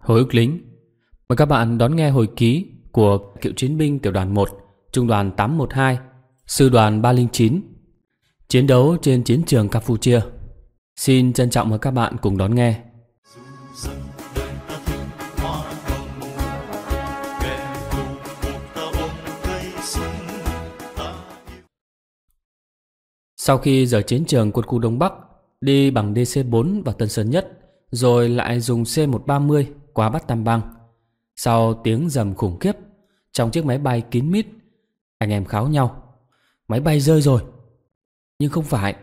Hồi ức lính Mời các bạn đón nghe hồi ký của cựu chiến binh tiểu đoàn 1 Trung đoàn 812 Sư đoàn 309 Chiến đấu trên chiến trường Campuchia Xin trân trọng mời các bạn cùng đón nghe Sau khi rời chiến trường quân khu Đông Bắc, đi bằng DC-4 và Tân Sơn Nhất, rồi lại dùng C-130 qua bắt tam băng. Sau tiếng rầm khủng khiếp, trong chiếc máy bay kín mít, anh em kháo nhau. Máy bay rơi rồi. Nhưng không phải,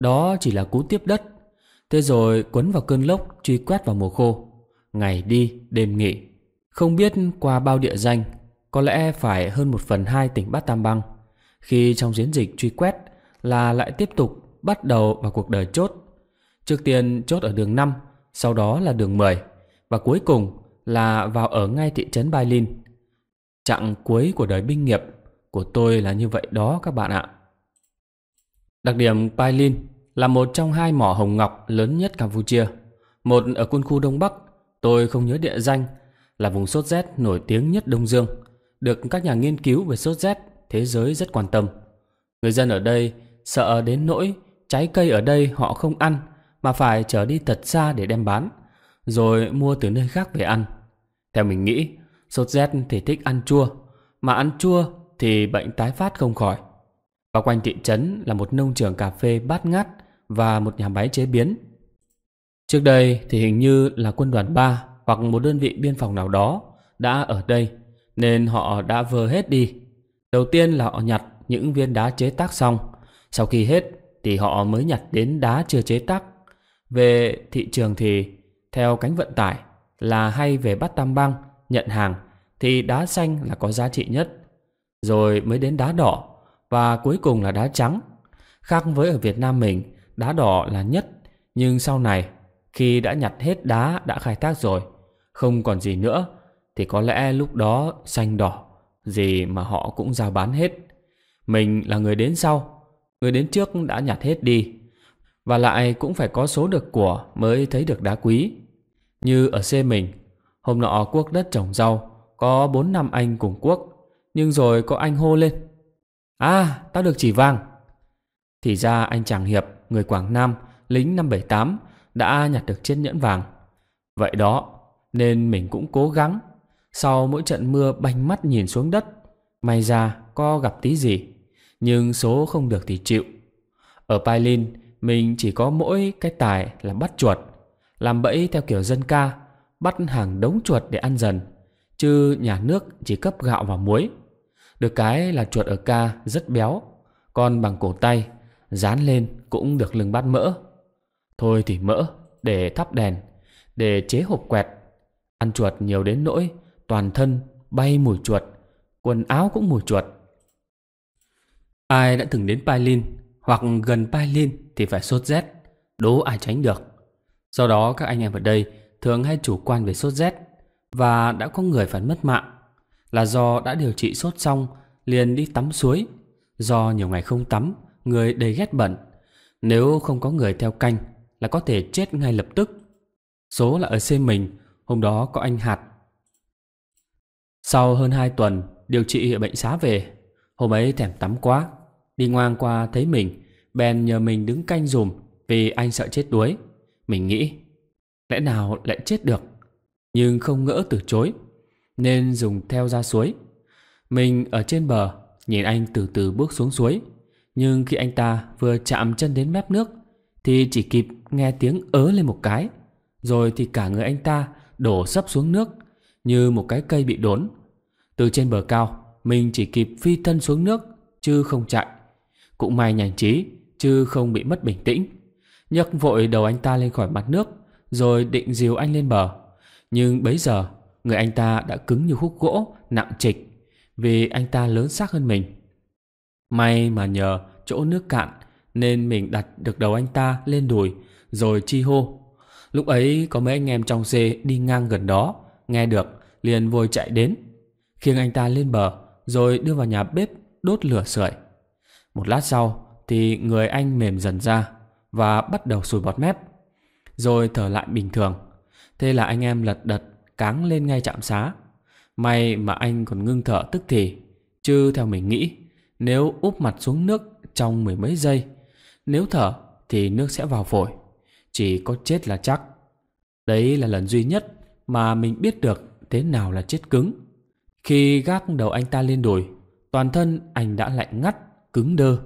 đó chỉ là cú tiếp đất. Thế rồi quấn vào cơn lốc truy quét vào mùa khô. Ngày đi, đêm nghỉ. Không biết qua bao địa danh, có lẽ phải hơn một phần hai tỉnh Bát Tam Băng. Khi trong chiến dịch truy quét là lại tiếp tục bắt đầu vào cuộc đời chốt. Trước tiên chốt ở đường 5, sau đó là đường 10 và cuối cùng là vào ở ngay thị trấn Bai Lin. Chặng cuối của đời binh nghiệp của tôi là như vậy đó các bạn ạ. Đặc điểm Bai Lin là một trong hai mỏ hồng ngọc lớn nhất Campuchia. Một ở quân khu Đông Bắc, tôi không nhớ địa danh, là vùng sốt rét nổi tiếng nhất Đông Dương, được các nhà nghiên cứu về sốt rét thế giới rất quan tâm. Người dân ở đây sợ đến nỗi trái cây ở đây họ không ăn mà phải trở đi thật xa để đem bán rồi mua từ nơi khác về ăn. Theo mình nghĩ, sốt rét thì thích ăn chua, mà ăn chua thì bệnh tái phát không khỏi. Và quanh thị trấn là một nông trường cà phê bát ngát và một nhà máy chế biến. Trước đây thì hình như là quân đoàn 3 hoặc một đơn vị biên phòng nào đó đã ở đây nên họ đã vơ hết đi. Đầu tiên là họ nhặt những viên đá chế tác xong, sau khi hết thì họ mới nhặt đến đá chưa chế tác. Về thị trường thì theo cánh vận tải là hay về bắt tam băng, nhận hàng thì đá xanh là có giá trị nhất. Rồi mới đến đá đỏ và cuối cùng là đá trắng. Khác với ở Việt Nam mình, đá đỏ là nhất nhưng sau này khi đã nhặt hết đá đã khai thác rồi, không còn gì nữa thì có lẽ lúc đó xanh đỏ gì mà họ cũng giao bán hết. Mình là người đến sau, người đến trước đã nhặt hết đi. Và lại cũng phải có số được của mới thấy được đá quý. Như ở xe mình, hôm nọ Quốc đất trồng rau, có bốn năm anh cùng Quốc, nhưng rồi có anh hô lên. À, tao được chỉ vàng. Thì ra anh chàng Hiệp, người Quảng Nam, lính năm bảy tám đã nhặt được chiếc nhẫn vàng. Vậy đó, nên mình cũng cố gắng. Sau mỗi trận mưa banh mắt nhìn xuống đất, may ra có gặp tí gì, nhưng số không được thì chịu. Ở Pailin, mình chỉ có mỗi cái tài là bắt chuột làm bẫy theo kiểu dân ca, bắt hàng đống chuột để ăn dần, chứ nhà nước chỉ cấp gạo và muối. Được cái là chuột ở ca rất béo, con bằng cổ tay, dán lên cũng được lưng bát mỡ. Thôi thì mỡ, để thắp đèn, để chế hộp quẹt. Ăn chuột nhiều đến nỗi, toàn thân bay mùi chuột, quần áo cũng mùi chuột. Ai đã từng đến Pailin hoặc gần Pailin thì phải sốt rét, đố ai tránh được. Do đó các anh em ở đây thường hay chủ quan về sốt rét và đã có người phải mất mạng là do đã điều trị sốt xong liền đi tắm suối. Do nhiều ngày không tắm, người đầy ghét bẩn. Nếu không có người theo canh là có thể chết ngay lập tức. Số là ở C mình, hôm đó có anh Hạt. Sau hơn hai tuần điều trị ở bệnh xá về, hôm ấy thèm tắm quá. Đi ngoan qua thấy mình, bèn nhờ mình đứng canh dùm vì anh sợ chết đuối. Mình nghĩ Lẽ nào lại chết được Nhưng không ngỡ từ chối Nên dùng theo ra suối Mình ở trên bờ Nhìn anh từ từ bước xuống suối Nhưng khi anh ta vừa chạm chân đến mép nước Thì chỉ kịp nghe tiếng ớ lên một cái Rồi thì cả người anh ta đổ sấp xuống nước Như một cái cây bị đốn Từ trên bờ cao Mình chỉ kịp phi thân xuống nước Chứ không chạy Cũng may nhành trí Chứ không bị mất bình tĩnh nhấc vội đầu anh ta lên khỏi mặt nước rồi định dìu anh lên bờ. Nhưng bấy giờ, người anh ta đã cứng như khúc gỗ, nặng trịch, vì anh ta lớn xác hơn mình. May mà nhờ chỗ nước cạn nên mình đặt được đầu anh ta lên đùi rồi chi hô. Lúc ấy có mấy anh em trong xe đi ngang gần đó, nghe được liền vội chạy đến, khiêng anh ta lên bờ rồi đưa vào nhà bếp đốt lửa sưởi. Một lát sau thì người anh mềm dần ra và bắt đầu sùi bọt mép. Rồi thở lại bình thường. Thế là anh em lật đật cáng lên ngay trạm xá. May mà anh còn ngưng thở tức thì. Chứ theo mình nghĩ, nếu úp mặt xuống nước trong mười mấy giây, nếu thở thì nước sẽ vào phổi. Chỉ có chết là chắc. Đấy là lần duy nhất mà mình biết được thế nào là chết cứng. Khi gác đầu anh ta lên đùi, toàn thân anh đã lạnh ngắt, cứng đơ.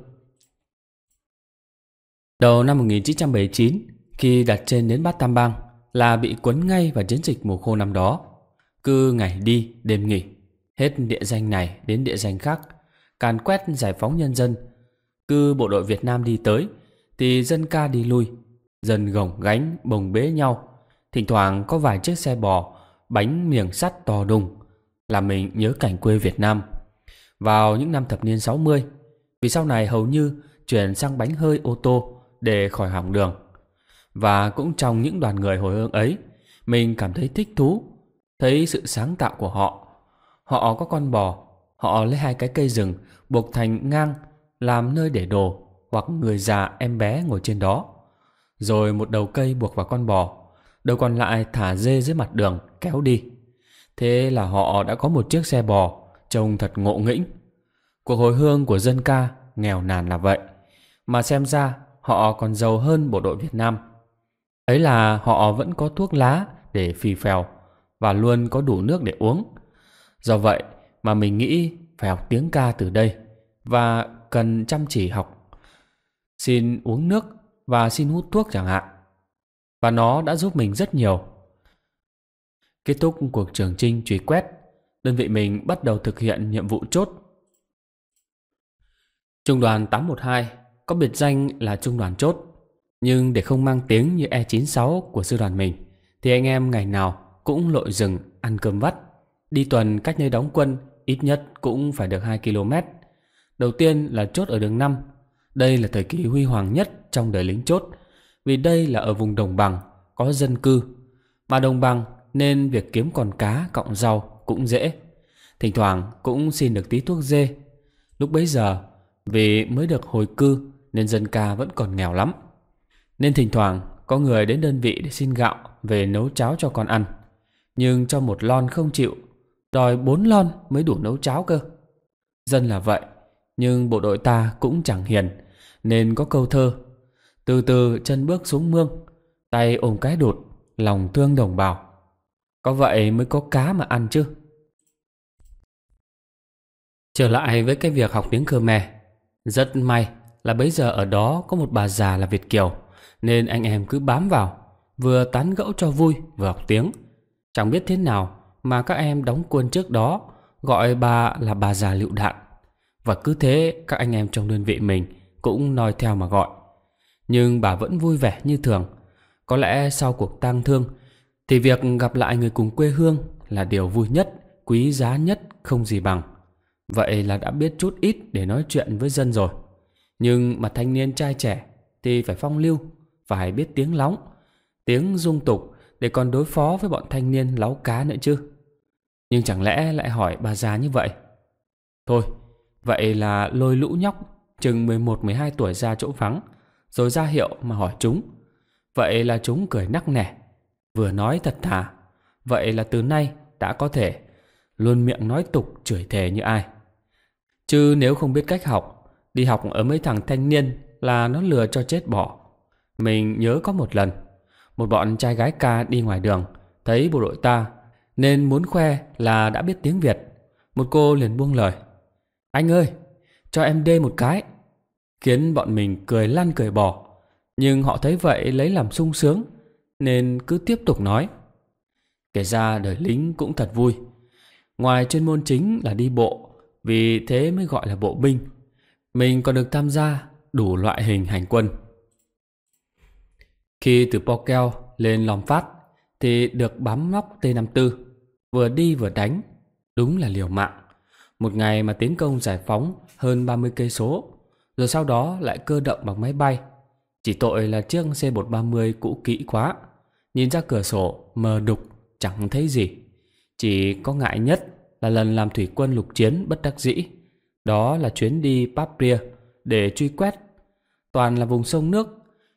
Đầu năm 1979, khi đặt chân đến Bát Tam Bang là bị cuốn ngay vào chiến dịch mùa khô năm đó. Cứ ngày đi, đêm nghỉ, hết địa danh này đến địa danh khác, càn quét giải phóng nhân dân. Cứ bộ đội Việt Nam đi tới, thì dân ca đi lui, dân gồng gánh, bồng bế nhau. Thỉnh thoảng có vài chiếc xe bò, bánh miếng sắt to đùng, là mình nhớ cảnh quê Việt Nam. Vào những năm thập niên 60, vì sau này hầu như chuyển sang bánh hơi ô tô, để khỏi hỏng đường. Và cũng trong những đoàn người hồi hương ấy, mình cảm thấy thích thú, thấy sự sáng tạo của họ. Họ có con bò, họ lấy hai cái cây rừng buộc thành ngang làm nơi để đồ hoặc người già em bé ngồi trên đó. Rồi một đầu cây buộc vào con bò, đầu còn lại thả dê dưới mặt đường kéo đi. Thế là họ đã có một chiếc xe bò trông thật ngộ nghĩnh. Cuộc hồi hương của dân ca nghèo nàn là vậy. Mà xem ra họ còn giàu hơn bộ đội Việt Nam. Ấy là họ vẫn có thuốc lá để phì phèo và luôn có đủ nước để uống. Do vậy mà mình nghĩ phải học tiếng ca từ đây và cần chăm chỉ học. Xin uống nước và xin hút thuốc chẳng hạn. Và nó đã giúp mình rất nhiều. Kết thúc cuộc trường trinh truy quét, đơn vị mình bắt đầu thực hiện nhiệm vụ chốt. Trung đoàn 812 có biệt danh là trung đoàn chốt. Nhưng để không mang tiếng như E96 của sư đoàn mình, thì anh em ngày nào cũng lội rừng ăn cơm vắt. Đi tuần cách nơi đóng quân ít nhất cũng phải được 2 km. Đầu tiên là chốt ở đường 5. Đây là thời kỳ huy hoàng nhất trong đời lính chốt, vì đây là ở vùng đồng bằng, có dân cư. Mà đồng bằng nên việc kiếm còn cá cọng rau cũng dễ. Thỉnh thoảng cũng xin được tí thuốc dê. Lúc bấy giờ, vì mới được hồi cư nên dân ca vẫn còn nghèo lắm. Nên thỉnh thoảng có người đến đơn vị để xin gạo về nấu cháo cho con ăn. Nhưng cho một lon không chịu, đòi bốn lon mới đủ nấu cháo cơ. Dân là vậy, nhưng bộ đội ta cũng chẳng hiền, nên có câu thơ. Từ từ chân bước xuống mương, tay ôm cái đụt, lòng thương đồng bào. Có vậy mới có cá mà ăn chứ. Trở lại với cái việc học tiếng Khmer, rất may là bấy giờ ở đó có một bà già là Việt Kiều, nên anh em cứ bám vào, vừa tán gẫu cho vui vừa học tiếng. Chẳng biết thế nào mà các em đóng quân trước đó gọi bà là bà già lựu đạn. Và cứ thế các anh em trong đơn vị mình cũng nói theo mà gọi. Nhưng bà vẫn vui vẻ như thường. Có lẽ sau cuộc tang thương thì việc gặp lại người cùng quê hương là điều vui nhất, quý giá nhất không gì bằng. Vậy là đã biết chút ít để nói chuyện với dân rồi. Nhưng mà thanh niên trai trẻ thì phải phong lưu, phải biết tiếng lóng, tiếng dung tục để còn đối phó với bọn thanh niên láo cá nữa chứ. Nhưng chẳng lẽ lại hỏi bà già như vậy? Thôi, vậy là lôi lũ nhóc chừng 11-12 tuổi ra chỗ vắng, rồi ra hiệu mà hỏi chúng. Vậy là chúng cười nắc nẻ, vừa nói thật thà. Vậy là từ nay đã có thể luôn miệng nói tục chửi thề như ai. Chứ nếu không biết cách học đi học ở mấy thằng thanh niên là nó lừa cho chết bỏ. Mình nhớ có một lần, một bọn trai gái ca đi ngoài đường, thấy bộ đội ta, nên muốn khoe là đã biết tiếng Việt. Một cô liền buông lời. Anh ơi, cho em đê một cái. Khiến bọn mình cười lăn cười bỏ. Nhưng họ thấy vậy lấy làm sung sướng, nên cứ tiếp tục nói. Kể ra đời lính cũng thật vui. Ngoài chuyên môn chính là đi bộ, vì thế mới gọi là bộ binh mình còn được tham gia đủ loại hình hành quân. Khi từ Pokeo lên Lom Phát thì được bám nóc T54, vừa đi vừa đánh, đúng là liều mạng. Một ngày mà tiến công giải phóng hơn 30 cây số, rồi sau đó lại cơ động bằng máy bay. Chỉ tội là chiếc C130 cũ kỹ quá, nhìn ra cửa sổ mờ đục chẳng thấy gì. Chỉ có ngại nhất là lần làm thủy quân lục chiến bất đắc dĩ đó là chuyến đi Papria để truy quét. Toàn là vùng sông nước,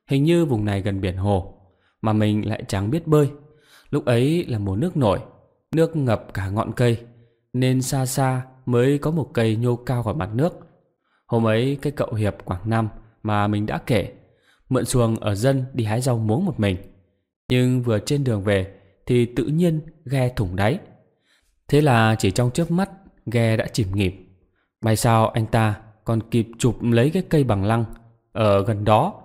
hình như vùng này gần biển hồ, mà mình lại chẳng biết bơi. Lúc ấy là mùa nước nổi, nước ngập cả ngọn cây, nên xa xa mới có một cây nhô cao khỏi mặt nước. Hôm ấy cây cậu Hiệp Quảng Nam mà mình đã kể, mượn xuồng ở dân đi hái rau muống một mình. Nhưng vừa trên đường về thì tự nhiên ghe thủng đáy. Thế là chỉ trong chớp mắt, ghe đã chìm nghỉm. May sao anh ta còn kịp chụp lấy cái cây bằng lăng ở gần đó.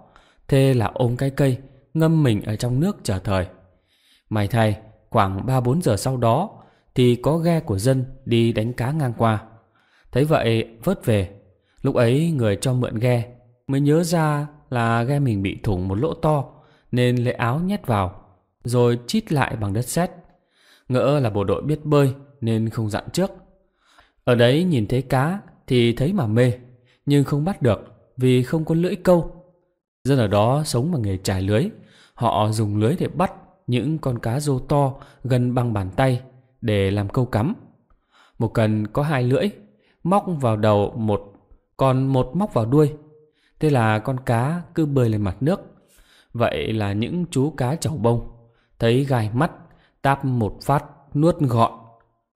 Thế là ôm cái cây, ngâm mình ở trong nước chờ thời. May thay, khoảng 3-4 giờ sau đó thì có ghe của dân đi đánh cá ngang qua. Thấy vậy vớt về, lúc ấy người cho mượn ghe mới nhớ ra là ghe mình bị thủng một lỗ to nên lấy áo nhét vào rồi chít lại bằng đất sét. Ngỡ là bộ đội biết bơi nên không dặn trước. Ở đấy nhìn thấy cá thì thấy mà mê, nhưng không bắt được vì không có lưỡi câu. Dân ở đó sống bằng nghề trải lưới. Họ dùng lưới để bắt những con cá rô to gần bằng bàn tay để làm câu cắm. Một cần có hai lưỡi, móc vào đầu một, còn một móc vào đuôi. Thế là con cá cứ bơi lên mặt nước. Vậy là những chú cá chảo bông, thấy gai mắt, táp một phát, nuốt gọn.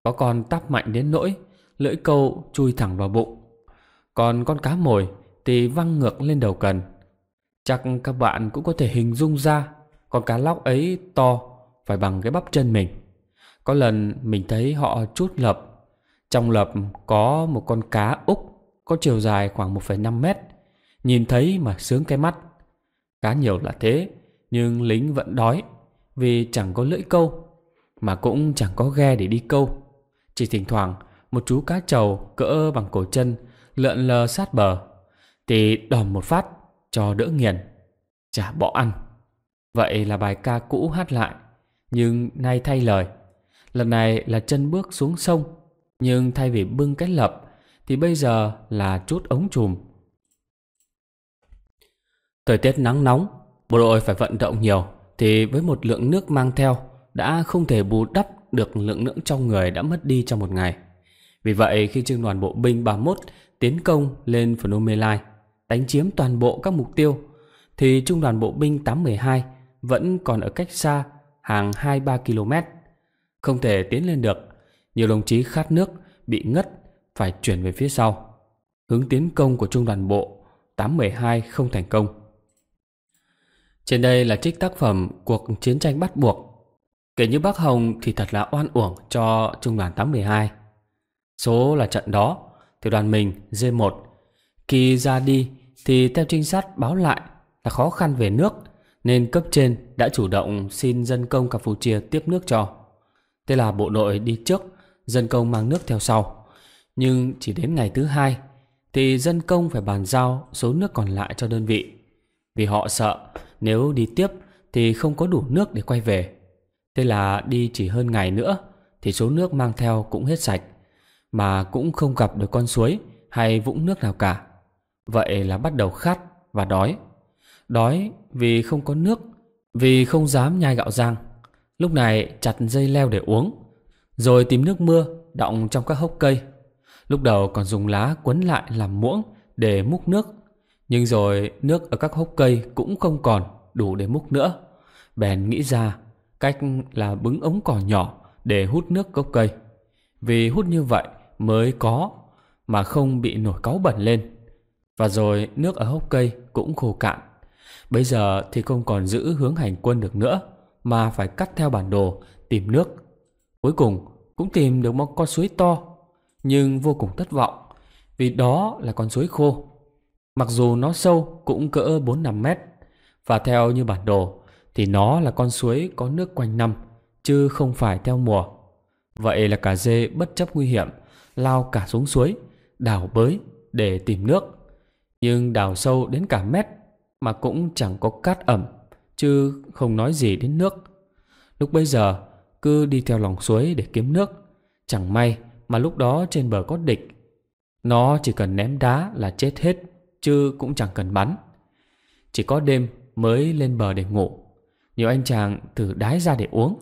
Có con táp mạnh đến nỗi lưỡi câu chui thẳng vào bụng. Còn con cá mồi thì văng ngược lên đầu cần. Chắc các bạn cũng có thể hình dung ra con cá lóc ấy to phải bằng cái bắp chân mình. Có lần mình thấy họ chút lập. Trong lập có một con cá Úc có chiều dài khoảng 1,5 mét. Nhìn thấy mà sướng cái mắt. Cá nhiều là thế, nhưng lính vẫn đói vì chẳng có lưỡi câu mà cũng chẳng có ghe để đi câu. Chỉ thỉnh thoảng một chú cá trầu cỡ bằng cổ chân lượn lờ sát bờ thì đòn một phát cho đỡ nghiền chả bỏ ăn vậy là bài ca cũ hát lại nhưng nay thay lời lần này là chân bước xuống sông nhưng thay vì bưng cái lập thì bây giờ là chút ống chùm thời tiết nắng nóng bộ đội phải vận động nhiều thì với một lượng nước mang theo đã không thể bù đắp được lượng nước trong người đã mất đi trong một ngày vì vậy khi trương đoàn bộ binh 31 tiến công lên Phnom Lai, đánh chiếm toàn bộ các mục tiêu, thì trung đoàn bộ binh 812 vẫn còn ở cách xa hàng 2-3 km, không thể tiến lên được. Nhiều đồng chí khát nước, bị ngất, phải chuyển về phía sau. Hướng tiến công của trung đoàn bộ 812 không thành công. Trên đây là trích tác phẩm Cuộc chiến tranh bắt buộc. Kể như bác Hồng thì thật là oan uổng cho trung đoàn 812. Số là trận đó, tiểu đoàn mình D1. Khi ra đi thì theo trinh sát báo lại là khó khăn về nước nên cấp trên đã chủ động xin dân công Campuchia tiếp nước cho. Thế là bộ đội đi trước, dân công mang nước theo sau. Nhưng chỉ đến ngày thứ hai thì dân công phải bàn giao số nước còn lại cho đơn vị. Vì họ sợ nếu đi tiếp thì không có đủ nước để quay về. Thế là đi chỉ hơn ngày nữa thì số nước mang theo cũng hết sạch mà cũng không gặp được con suối hay vũng nước nào cả. Vậy là bắt đầu khát và đói. Đói vì không có nước, vì không dám nhai gạo rang. Lúc này chặt dây leo để uống, rồi tìm nước mưa đọng trong các hốc cây. Lúc đầu còn dùng lá quấn lại làm muỗng để múc nước, nhưng rồi nước ở các hốc cây cũng không còn đủ để múc nữa. Bèn nghĩ ra cách là bứng ống cỏ nhỏ để hút nước gốc cây. Vì hút như vậy mới có mà không bị nổi cáu bẩn lên. Và rồi nước ở hốc cây cũng khô cạn. Bây giờ thì không còn giữ hướng hành quân được nữa mà phải cắt theo bản đồ tìm nước. Cuối cùng cũng tìm được một con suối to nhưng vô cùng thất vọng vì đó là con suối khô. Mặc dù nó sâu cũng cỡ bốn năm mét và theo như bản đồ thì nó là con suối có nước quanh năm chứ không phải theo mùa. Vậy là cả dê bất chấp nguy hiểm lao cả xuống suối, đào bới để tìm nước. Nhưng đào sâu đến cả mét mà cũng chẳng có cát ẩm, chứ không nói gì đến nước. Lúc bây giờ, cứ đi theo lòng suối để kiếm nước. Chẳng may mà lúc đó trên bờ có địch. Nó chỉ cần ném đá là chết hết, chứ cũng chẳng cần bắn. Chỉ có đêm mới lên bờ để ngủ. Nhiều anh chàng thử đái ra để uống.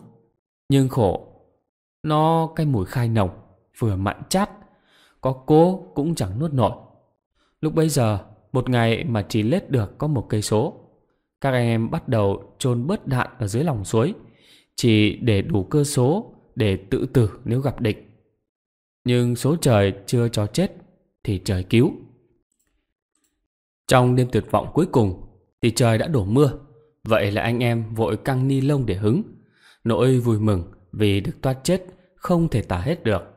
Nhưng khổ, nó cái mùi khai nồng vừa mặn chát Có cố cũng chẳng nuốt nổi Lúc bấy giờ Một ngày mà chỉ lết được có một cây số Các anh em bắt đầu chôn bớt đạn ở dưới lòng suối Chỉ để đủ cơ số Để tự tử nếu gặp địch Nhưng số trời chưa cho chết Thì trời cứu Trong đêm tuyệt vọng cuối cùng Thì trời đã đổ mưa Vậy là anh em vội căng ni lông để hứng Nỗi vui mừng vì được thoát chết không thể tả hết được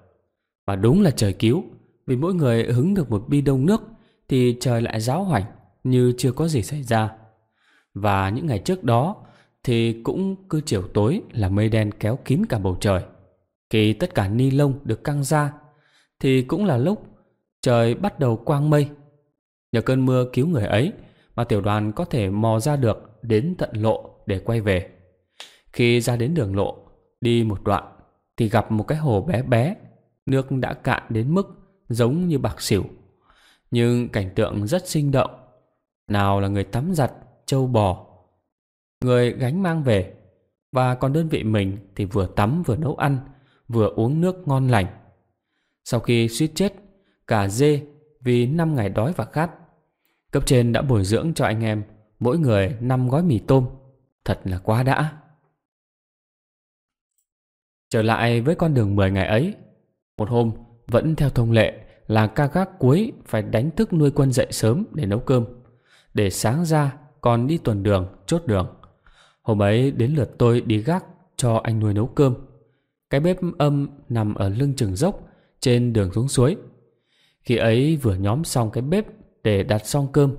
và đúng là trời cứu, vì mỗi người hứng được một bi đông nước thì trời lại giáo hoành như chưa có gì xảy ra. Và những ngày trước đó thì cũng cứ chiều tối là mây đen kéo kín cả bầu trời. Khi tất cả ni lông được căng ra thì cũng là lúc trời bắt đầu quang mây. Nhờ cơn mưa cứu người ấy mà tiểu đoàn có thể mò ra được đến tận lộ để quay về. Khi ra đến đường lộ, đi một đoạn thì gặp một cái hồ bé bé nước đã cạn đến mức giống như bạc xỉu. Nhưng cảnh tượng rất sinh động. Nào là người tắm giặt, trâu bò, người gánh mang về. Và còn đơn vị mình thì vừa tắm vừa nấu ăn, vừa uống nước ngon lành. Sau khi suýt chết, cả dê vì năm ngày đói và khát. Cấp trên đã bồi dưỡng cho anh em mỗi người năm gói mì tôm. Thật là quá đã. Trở lại với con đường 10 ngày ấy, một hôm, vẫn theo thông lệ là ca gác cuối phải đánh thức nuôi quân dậy sớm để nấu cơm. Để sáng ra còn đi tuần đường, chốt đường. Hôm ấy đến lượt tôi đi gác cho anh nuôi nấu cơm. Cái bếp âm nằm ở lưng chừng dốc trên đường xuống suối. Khi ấy vừa nhóm xong cái bếp để đặt xong cơm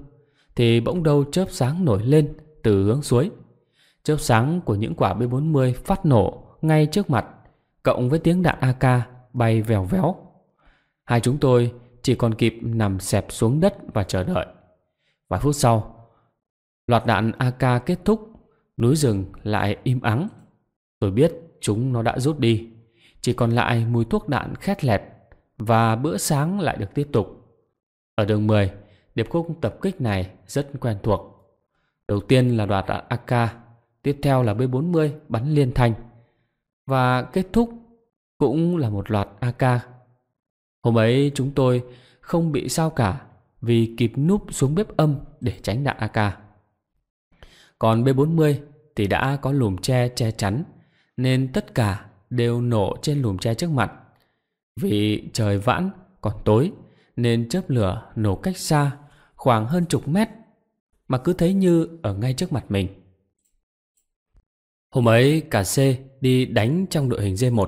thì bỗng đâu chớp sáng nổi lên từ hướng suối. Chớp sáng của những quả B40 phát nổ ngay trước mặt cộng với tiếng đạn AK bay vèo véo. Hai chúng tôi chỉ còn kịp nằm sẹp xuống đất và chờ đợi. Vài phút sau, loạt đạn AK kết thúc, núi rừng lại im ắng. Tôi biết chúng nó đã rút đi, chỉ còn lại mùi thuốc đạn khét lẹt và bữa sáng lại được tiếp tục. Ở đường 10, điệp khúc tập kích này rất quen thuộc. Đầu tiên là đoạt đạn AK, tiếp theo là B40 bắn liên thanh và kết thúc cũng là một loạt AK. Hôm ấy chúng tôi không bị sao cả vì kịp núp xuống bếp âm để tránh đạn AK. Còn B40 thì đã có lùm tre che chắn nên tất cả đều nổ trên lùm tre trước mặt. Vì trời vãn còn tối nên chớp lửa nổ cách xa khoảng hơn chục mét mà cứ thấy như ở ngay trước mặt mình. Hôm ấy cả C đi đánh trong đội hình D1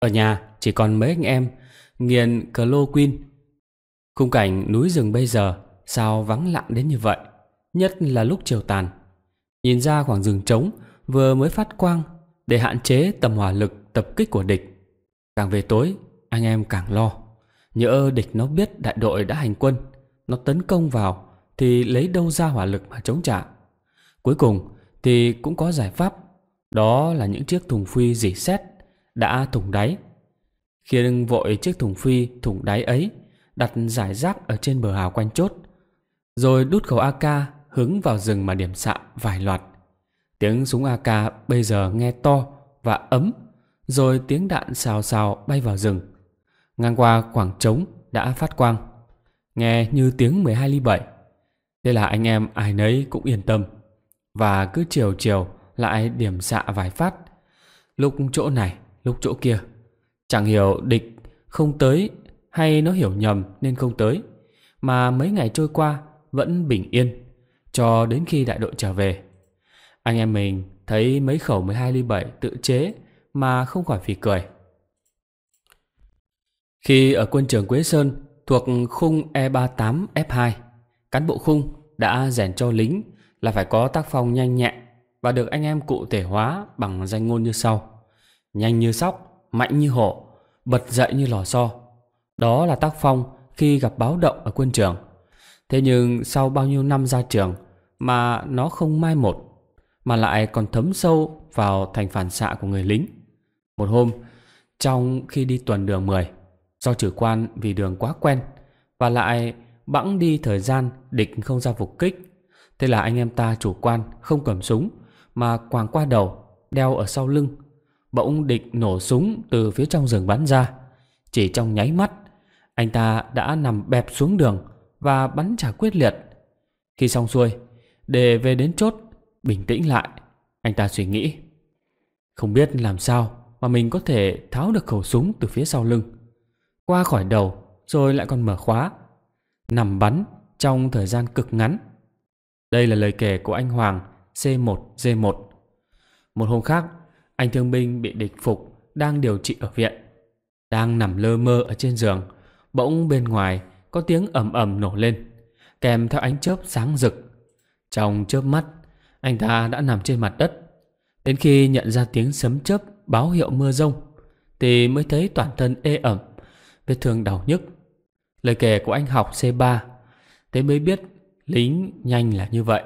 ở nhà chỉ còn mấy anh em nghiền chloroquine. Khung cảnh núi rừng bây giờ sao vắng lặng đến như vậy, nhất là lúc chiều tàn. Nhìn ra khoảng rừng trống vừa mới phát quang để hạn chế tầm hỏa lực tập kích của địch. Càng về tối, anh em càng lo. Nhỡ địch nó biết đại đội đã hành quân, nó tấn công vào thì lấy đâu ra hỏa lực mà chống trả. Cuối cùng thì cũng có giải pháp, đó là những chiếc thùng phi dỉ xét đã thủng đáy. Khiến vội chiếc thùng phi thủng đáy ấy đặt giải rác ở trên bờ hào quanh chốt. Rồi đút khẩu AK hướng vào rừng mà điểm xạ vài loạt. Tiếng súng AK bây giờ nghe to và ấm, rồi tiếng đạn xào xào bay vào rừng. Ngang qua khoảng trống đã phát quang, nghe như tiếng 12 ly 7. Thế là anh em ai nấy cũng yên tâm, và cứ chiều chiều lại điểm xạ vài phát. Lúc chỗ này Lúc chỗ kia Chẳng hiểu địch không tới Hay nó hiểu nhầm nên không tới Mà mấy ngày trôi qua Vẫn bình yên Cho đến khi đại đội trở về Anh em mình thấy mấy khẩu 12 ly 7 tự chế Mà không khỏi phì cười Khi ở quân trường Quế Sơn Thuộc khung E38F2 Cán bộ khung đã rèn cho lính Là phải có tác phong nhanh nhẹn Và được anh em cụ thể hóa bằng danh ngôn như sau nhanh như sóc, mạnh như hổ, bật dậy như lò xo. Đó là tác phong khi gặp báo động ở quân trường. Thế nhưng sau bao nhiêu năm ra trường mà nó không mai một, mà lại còn thấm sâu vào thành phản xạ của người lính. Một hôm, trong khi đi tuần đường 10, do chủ quan vì đường quá quen và lại bẵng đi thời gian địch không ra phục kích, thế là anh em ta chủ quan không cầm súng mà quàng qua đầu, đeo ở sau lưng bỗng địch nổ súng từ phía trong rừng bắn ra. Chỉ trong nháy mắt, anh ta đã nằm bẹp xuống đường và bắn trả quyết liệt. Khi xong xuôi, để về đến chốt, bình tĩnh lại, anh ta suy nghĩ. Không biết làm sao mà mình có thể tháo được khẩu súng từ phía sau lưng. Qua khỏi đầu rồi lại còn mở khóa. Nằm bắn trong thời gian cực ngắn. Đây là lời kể của anh Hoàng C1G1. Một hôm khác, anh thương binh bị địch phục đang điều trị ở viện. Đang nằm lơ mơ ở trên giường, bỗng bên ngoài có tiếng ầm ầm nổ lên, kèm theo ánh chớp sáng rực. Trong chớp mắt, anh ta đã nằm trên mặt đất. Đến khi nhận ra tiếng sấm chớp báo hiệu mưa rông, thì mới thấy toàn thân ê ẩm, vết thương đau nhức. Lời kể của anh học C3, thế mới biết lính nhanh là như vậy.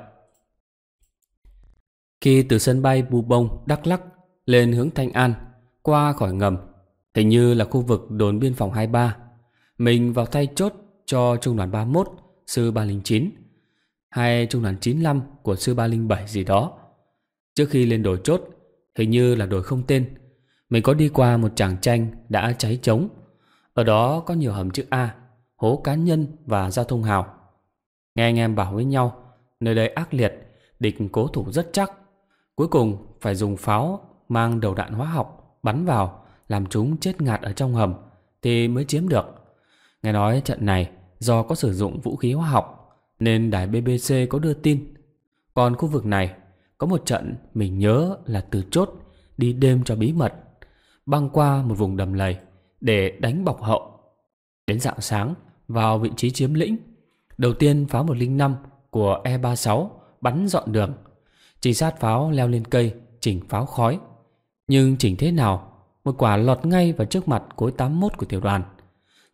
Khi từ sân bay Bù Bông, Đắk Lắc lên hướng Thanh An, qua khỏi ngầm, hình như là khu vực đồn biên phòng 23. Mình vào thay chốt cho trung đoàn 31, sư 309, hay trung đoàn 95 của sư 307 gì đó. Trước khi lên đồi chốt, hình như là đồi không tên, mình có đi qua một tràng tranh đã cháy trống. Ở đó có nhiều hầm chữ A, hố cá nhân và giao thông hào. Nghe anh em bảo với nhau, nơi đây ác liệt, địch cố thủ rất chắc. Cuối cùng phải dùng pháo mang đầu đạn hóa học bắn vào làm chúng chết ngạt ở trong hầm thì mới chiếm được. Nghe nói trận này do có sử dụng vũ khí hóa học nên đài BBC có đưa tin. Còn khu vực này có một trận mình nhớ là từ chốt đi đêm cho bí mật băng qua một vùng đầm lầy để đánh bọc hậu. Đến dạng sáng vào vị trí chiếm lĩnh đầu tiên pháo 105 của E36 bắn dọn đường. chỉ sát pháo leo lên cây chỉnh pháo khói nhưng chỉnh thế nào Một quả lọt ngay vào trước mặt cối 81 của tiểu đoàn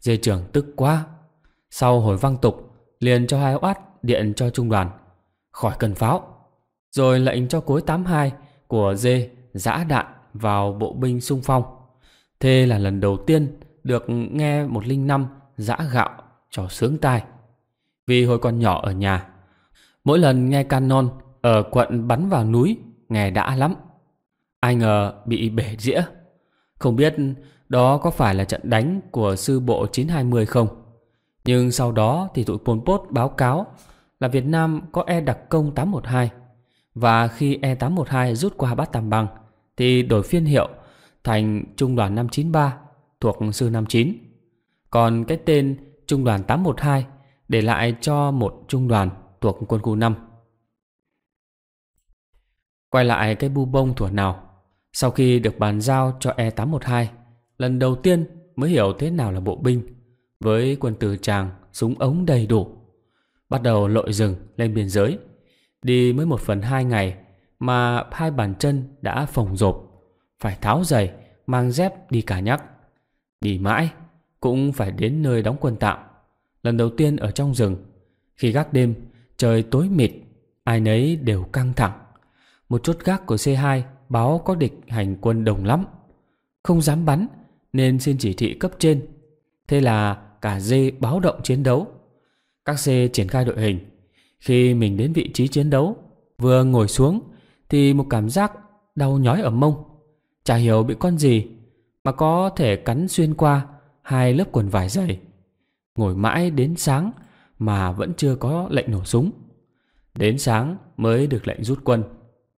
Dê trưởng tức quá Sau hồi văng tục Liền cho hai oát điện cho trung đoàn Khỏi cần pháo Rồi lệnh cho cối 82 của dê giã đạn vào bộ binh sung phong Thế là lần đầu tiên được nghe 105 giã gạo cho sướng tai. Vì hồi còn nhỏ ở nhà, mỗi lần nghe canon ở quận bắn vào núi, nghe đã lắm. Ai ngờ bị bể dĩa. Không biết đó có phải là trận đánh của sư bộ 920 không? Nhưng sau đó thì tụi Pol Pot báo cáo là Việt Nam có E đặc công 812 và khi E812 rút qua Bát Tam Bang thì đổi phiên hiệu thành Trung đoàn 593 thuộc sư 59. Còn cái tên Trung đoàn 812 để lại cho một trung đoàn thuộc quân khu 5. Quay lại cái bu bông thuở nào sau khi được bàn giao cho E-812, lần đầu tiên mới hiểu thế nào là bộ binh, với quân từ tràng, súng ống đầy đủ. Bắt đầu lội rừng lên biên giới, đi mới một phần hai ngày mà hai bàn chân đã phồng rộp, phải tháo giày, mang dép đi cả nhắc. Đi mãi, cũng phải đến nơi đóng quân tạm. Lần đầu tiên ở trong rừng, khi gác đêm, trời tối mịt, ai nấy đều căng thẳng. Một chút gác của C2 báo có địch hành quân đồng lắm Không dám bắn Nên xin chỉ thị cấp trên Thế là cả dê báo động chiến đấu Các dê triển khai đội hình Khi mình đến vị trí chiến đấu Vừa ngồi xuống Thì một cảm giác đau nhói ở mông Chả hiểu bị con gì Mà có thể cắn xuyên qua Hai lớp quần vải dày Ngồi mãi đến sáng Mà vẫn chưa có lệnh nổ súng Đến sáng mới được lệnh rút quân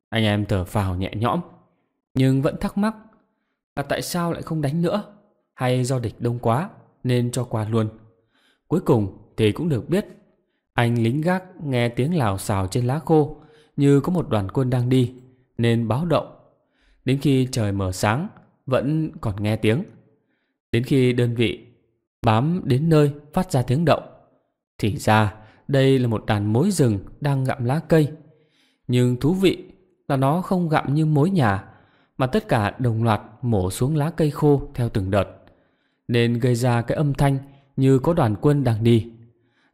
anh em thở phào nhẹ nhõm, nhưng vẫn thắc mắc là tại sao lại không đánh nữa, hay do địch đông quá nên cho qua luôn. Cuối cùng thì cũng được biết, anh lính gác nghe tiếng lào xào trên lá khô như có một đoàn quân đang đi nên báo động. Đến khi trời mở sáng vẫn còn nghe tiếng. Đến khi đơn vị bám đến nơi phát ra tiếng động, thì ra đây là một đàn mối rừng đang gặm lá cây. Nhưng thú vị là nó không gặm như mối nhà, mà tất cả đồng loạt mổ xuống lá cây khô theo từng đợt, nên gây ra cái âm thanh như có đoàn quân đang đi.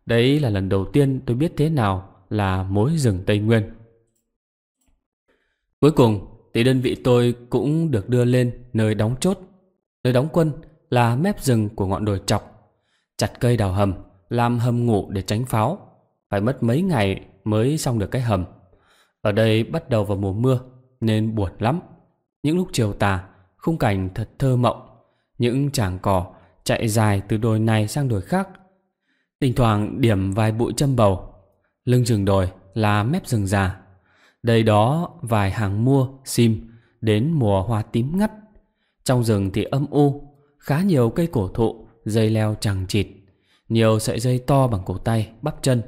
Đấy là lần đầu tiên tôi biết thế nào là mối rừng Tây Nguyên. Cuối cùng thì đơn vị tôi cũng được đưa lên nơi đóng chốt. Nơi đóng quân là mép rừng của ngọn đồi chọc. Chặt cây đào hầm, làm hầm ngủ để tránh pháo. Phải mất mấy ngày mới xong được cái hầm. Ở đây bắt đầu vào mùa mưa nên buồn lắm. Những lúc chiều tà, khung cảnh thật thơ mộng. Những chàng cỏ chạy dài từ đồi này sang đồi khác. Thỉnh thoảng điểm vài bụi châm bầu. Lưng rừng đồi là mép rừng già. Đây đó vài hàng mua, sim đến mùa hoa tím ngắt. Trong rừng thì âm u, khá nhiều cây cổ thụ, dây leo chẳng chịt. Nhiều sợi dây to bằng cổ tay, bắp chân.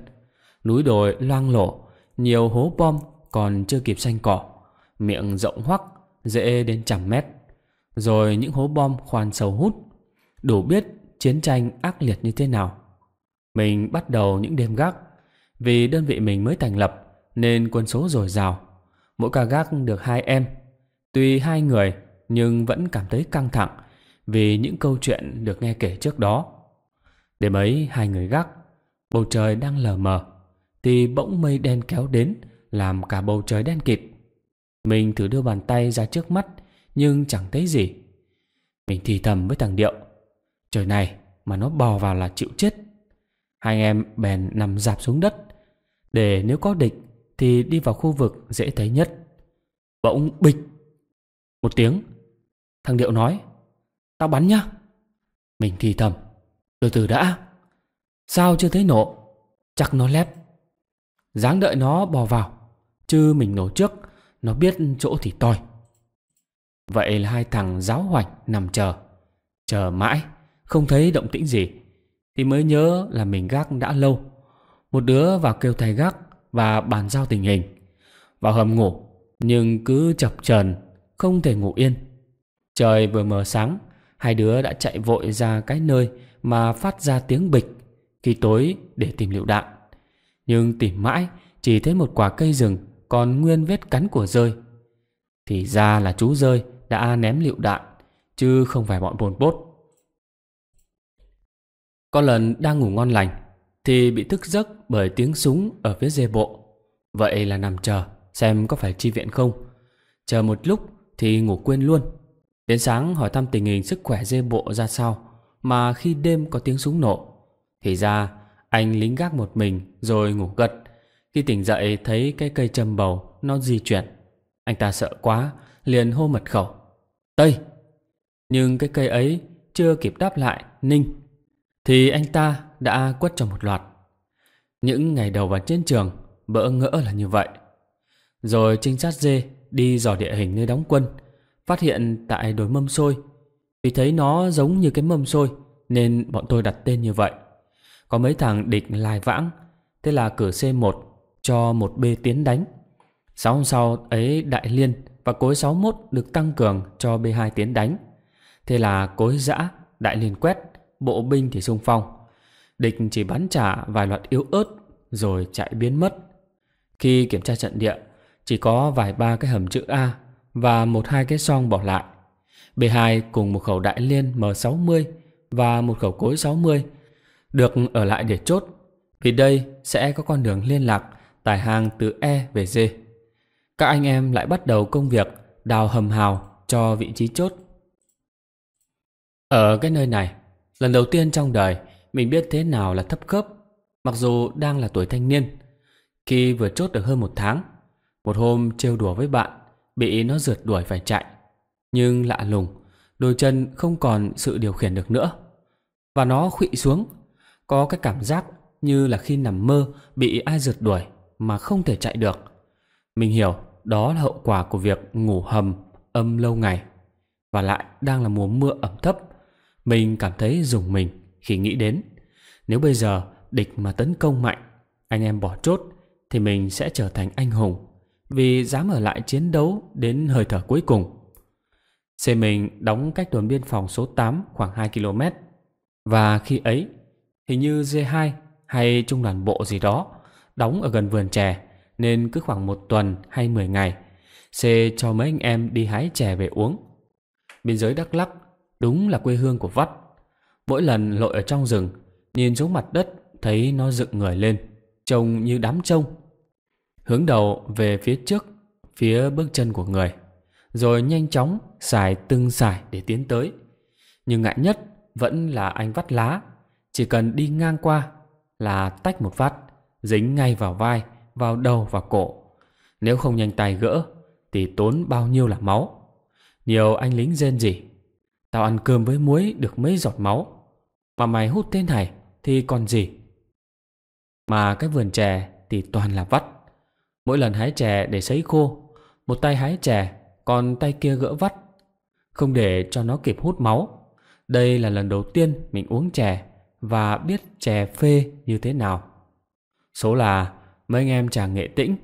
Núi đồi loang lổ, nhiều hố bom còn chưa kịp xanh cỏ miệng rộng hoắc dễ đến trăm mét rồi những hố bom khoan sâu hút đủ biết chiến tranh ác liệt như thế nào mình bắt đầu những đêm gác vì đơn vị mình mới thành lập nên quân số dồi dào mỗi ca gác được hai em tuy hai người nhưng vẫn cảm thấy căng thẳng vì những câu chuyện được nghe kể trước đó đêm ấy hai người gác bầu trời đang lờ mờ thì bỗng mây đen kéo đến làm cả bầu trời đen kịt. Mình thử đưa bàn tay ra trước mắt, nhưng chẳng thấy gì. Mình thì thầm với thằng Điệu. Trời này, mà nó bò vào là chịu chết. Hai anh em bèn nằm dạp xuống đất, để nếu có địch thì đi vào khu vực dễ thấy nhất. Bỗng bịch! Một tiếng, thằng Điệu nói, tao bắn nhá. Mình thì thầm, từ từ đã. Sao chưa thấy nổ? Chắc nó lép. Dáng đợi nó bò vào Chứ mình nổ trước Nó biết chỗ thì toi Vậy là hai thằng giáo hoành nằm chờ Chờ mãi Không thấy động tĩnh gì Thì mới nhớ là mình gác đã lâu Một đứa vào kêu thầy gác Và bàn giao tình hình Vào hầm ngủ Nhưng cứ chập chờn Không thể ngủ yên Trời vừa mờ sáng Hai đứa đã chạy vội ra cái nơi Mà phát ra tiếng bịch Khi tối để tìm liệu đạn Nhưng tìm mãi chỉ thấy một quả cây rừng còn nguyên vết cắn của rơi. Thì ra là chú rơi đã ném lựu đạn, chứ không phải bọn bồn bốt. Có lần đang ngủ ngon lành, thì bị thức giấc bởi tiếng súng ở phía dê bộ. Vậy là nằm chờ, xem có phải chi viện không. Chờ một lúc thì ngủ quên luôn. Đến sáng hỏi thăm tình hình sức khỏe dê bộ ra sao, mà khi đêm có tiếng súng nổ. Thì ra, anh lính gác một mình rồi ngủ gật khi tỉnh dậy thấy cái cây châm bầu nó di chuyển. Anh ta sợ quá, liền hô mật khẩu. Tây! Nhưng cái cây ấy chưa kịp đáp lại Ninh. Thì anh ta đã quất trong một loạt. Những ngày đầu vào trên trường, bỡ ngỡ là như vậy. Rồi trinh sát dê đi dò địa hình nơi đóng quân, phát hiện tại đồi mâm xôi. Vì thấy nó giống như cái mâm xôi, nên bọn tôi đặt tên như vậy. Có mấy thằng địch lai vãng, thế là cửa C1 cho một b tiến đánh. Sáu hôm sau ấy Đại Liên và cối 61 được tăng cường cho B2 tiến đánh. Thế là cối giã, Đại Liên quét, bộ binh thì xung phong. Địch chỉ bắn trả vài loạt yếu ớt rồi chạy biến mất. Khi kiểm tra trận địa, chỉ có vài ba cái hầm chữ A và một hai cái song bỏ lại. B2 cùng một khẩu đại liên M60 và một khẩu cối 60 được ở lại để chốt vì đây sẽ có con đường liên lạc tải hàng từ E về D. Các anh em lại bắt đầu công việc đào hầm hào cho vị trí chốt. Ở cái nơi này, lần đầu tiên trong đời mình biết thế nào là thấp khớp, mặc dù đang là tuổi thanh niên. Khi vừa chốt được hơn một tháng, một hôm trêu đùa với bạn, bị nó rượt đuổi phải chạy. Nhưng lạ lùng, đôi chân không còn sự điều khiển được nữa. Và nó khụy xuống, có cái cảm giác như là khi nằm mơ bị ai rượt đuổi mà không thể chạy được. Mình hiểu đó là hậu quả của việc ngủ hầm âm lâu ngày. Và lại đang là mùa mưa ẩm thấp. Mình cảm thấy rùng mình khi nghĩ đến. Nếu bây giờ địch mà tấn công mạnh, anh em bỏ chốt thì mình sẽ trở thành anh hùng vì dám ở lại chiến đấu đến hơi thở cuối cùng. Xe mình đóng cách đồn biên phòng số 8 khoảng 2 km. Và khi ấy, hình như D2 hay trung đoàn bộ gì đó đóng ở gần vườn chè nên cứ khoảng một tuần hay mười ngày, C cho mấy anh em đi hái chè về uống. Biên giới Đắk Lắk đúng là quê hương của Vắt. Mỗi lần lội ở trong rừng, nhìn xuống mặt đất thấy nó dựng người lên, trông như đám trông. Hướng đầu về phía trước, phía bước chân của người, rồi nhanh chóng xài từng xài để tiến tới. Nhưng ngại nhất vẫn là anh vắt lá, chỉ cần đi ngang qua là tách một phát dính ngay vào vai, vào đầu và cổ. Nếu không nhanh tay gỡ, thì tốn bao nhiêu là máu. Nhiều anh lính rên gì. Tao ăn cơm với muối được mấy giọt máu. Mà mày hút thế này thì còn gì. Mà cái vườn chè thì toàn là vắt. Mỗi lần hái chè để sấy khô, một tay hái chè, còn tay kia gỡ vắt. Không để cho nó kịp hút máu. Đây là lần đầu tiên mình uống chè và biết chè phê như thế nào. Số là mấy anh em chàng nghệ tĩnh,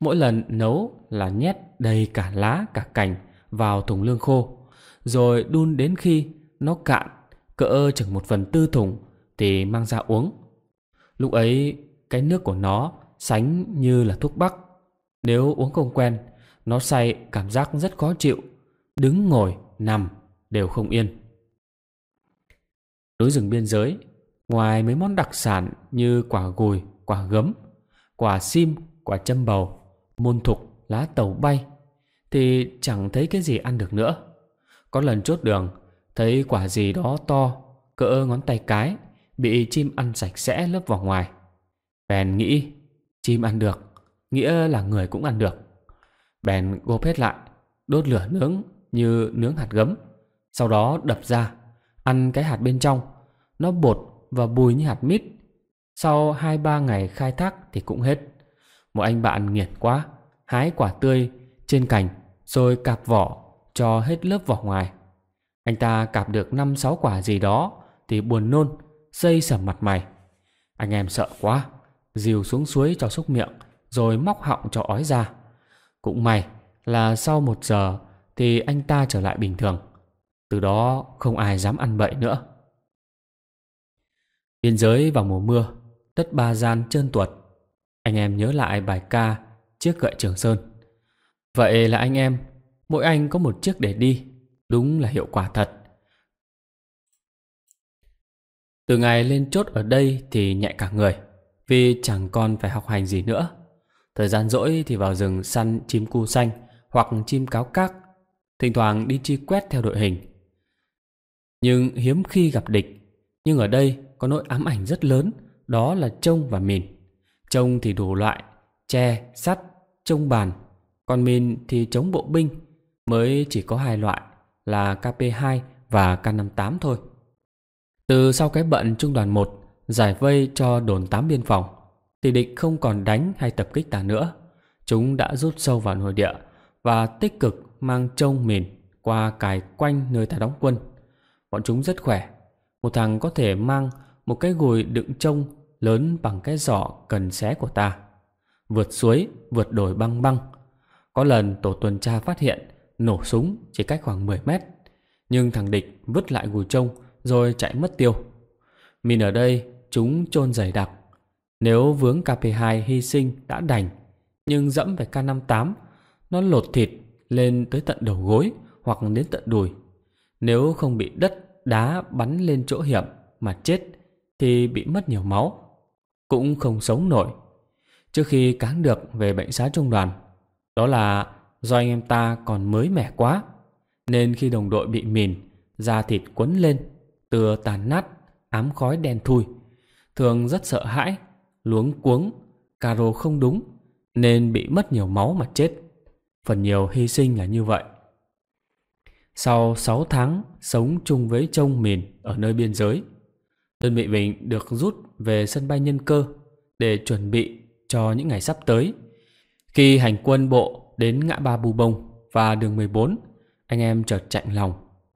mỗi lần nấu là nhét đầy cả lá cả cành vào thùng lương khô, rồi đun đến khi nó cạn cỡ chừng một phần tư thùng thì mang ra uống. Lúc ấy cái nước của nó sánh như là thuốc bắc. Nếu uống không quen, nó say cảm giác rất khó chịu, đứng ngồi, nằm đều không yên. Núi rừng biên giới, ngoài mấy món đặc sản như quả gùi, quả gấm, quả sim, quả châm bầu, môn thục, lá tàu bay thì chẳng thấy cái gì ăn được nữa. Có lần chốt đường, thấy quả gì đó to, cỡ ngón tay cái, bị chim ăn sạch sẽ lớp vỏ ngoài. Bèn nghĩ, chim ăn được, nghĩa là người cũng ăn được. Bèn gộp hết lại, đốt lửa nướng như nướng hạt gấm. Sau đó đập ra, ăn cái hạt bên trong, nó bột và bùi như hạt mít, sau hai ba ngày khai thác thì cũng hết. Một anh bạn nghiền quá, hái quả tươi trên cành rồi cạp vỏ cho hết lớp vỏ ngoài. Anh ta cạp được năm sáu quả gì đó thì buồn nôn, dây sầm mặt mày. Anh em sợ quá, dìu xuống suối cho xúc miệng rồi móc họng cho ói ra. Cũng may là sau một giờ thì anh ta trở lại bình thường. Từ đó không ai dám ăn bậy nữa. Biên giới vào mùa mưa tất ba gian trơn tuột Anh em nhớ lại bài ca Chiếc gậy trường sơn Vậy là anh em Mỗi anh có một chiếc để đi Đúng là hiệu quả thật Từ ngày lên chốt ở đây thì nhẹ cả người Vì chẳng còn phải học hành gì nữa Thời gian rỗi thì vào rừng săn chim cu xanh Hoặc chim cáo các Thỉnh thoảng đi chi quét theo đội hình Nhưng hiếm khi gặp địch Nhưng ở đây có nỗi ám ảnh rất lớn đó là trông và mìn. Trông thì đủ loại, tre, sắt, trông bàn, còn mìn thì chống bộ binh, mới chỉ có hai loại là KP2 và K58 thôi. Từ sau cái bận trung đoàn 1 giải vây cho đồn 8 biên phòng, thì địch không còn đánh hay tập kích ta nữa. Chúng đã rút sâu vào nội địa và tích cực mang trông mìn qua cài quanh nơi ta đóng quân. Bọn chúng rất khỏe. Một thằng có thể mang một cái gùi đựng trông lớn bằng cái giỏ cần xé của ta. Vượt suối, vượt đồi băng băng. Có lần tổ tuần tra phát hiện nổ súng chỉ cách khoảng 10 mét. Nhưng thằng địch vứt lại gù trông rồi chạy mất tiêu. Mình ở đây chúng chôn dày đặc. Nếu vướng KP2 hy sinh đã đành, nhưng dẫm về K58, nó lột thịt lên tới tận đầu gối hoặc đến tận đùi. Nếu không bị đất, đá bắn lên chỗ hiểm mà chết thì bị mất nhiều máu cũng không sống nổi. Trước khi cán được về bệnh xá trung đoàn, đó là do anh em ta còn mới mẻ quá, nên khi đồng đội bị mìn, da thịt quấn lên, tưa tàn nát, ám khói đen thui. Thường rất sợ hãi, luống cuống, caro không đúng, nên bị mất nhiều máu mà chết. Phần nhiều hy sinh là như vậy. Sau 6 tháng sống chung với trông mìn ở nơi biên giới, Đơn vị bình được rút về sân bay nhân cơ để chuẩn bị cho những ngày sắp tới. Khi hành quân bộ đến ngã ba Bù Bông và đường 14, anh em chợt chạy lòng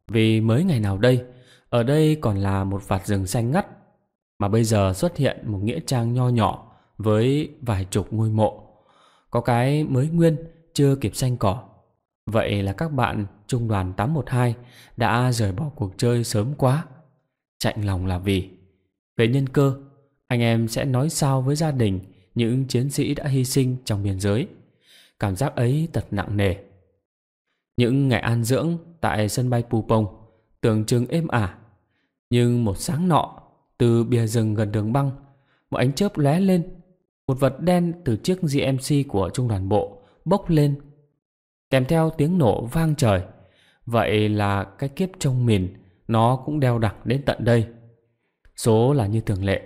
vì mới ngày nào đây, ở đây còn là một vạt rừng xanh ngắt mà bây giờ xuất hiện một nghĩa trang nho nhỏ với vài chục ngôi mộ. Có cái mới nguyên chưa kịp xanh cỏ. Vậy là các bạn trung đoàn 812 đã rời bỏ cuộc chơi sớm quá. Chạy lòng là vì về nhân cơ, anh em sẽ nói sao với gia đình những chiến sĩ đã hy sinh trong biên giới. Cảm giác ấy thật nặng nề. Những ngày an dưỡng tại sân bay Pupong tưởng chừng êm ả. Nhưng một sáng nọ, từ bìa rừng gần đường băng, một ánh chớp lóe lên. Một vật đen từ chiếc GMC của trung đoàn bộ bốc lên, kèm theo tiếng nổ vang trời. Vậy là cái kiếp trông mìn nó cũng đeo đẳng đến tận đây. Số là như thường lệ,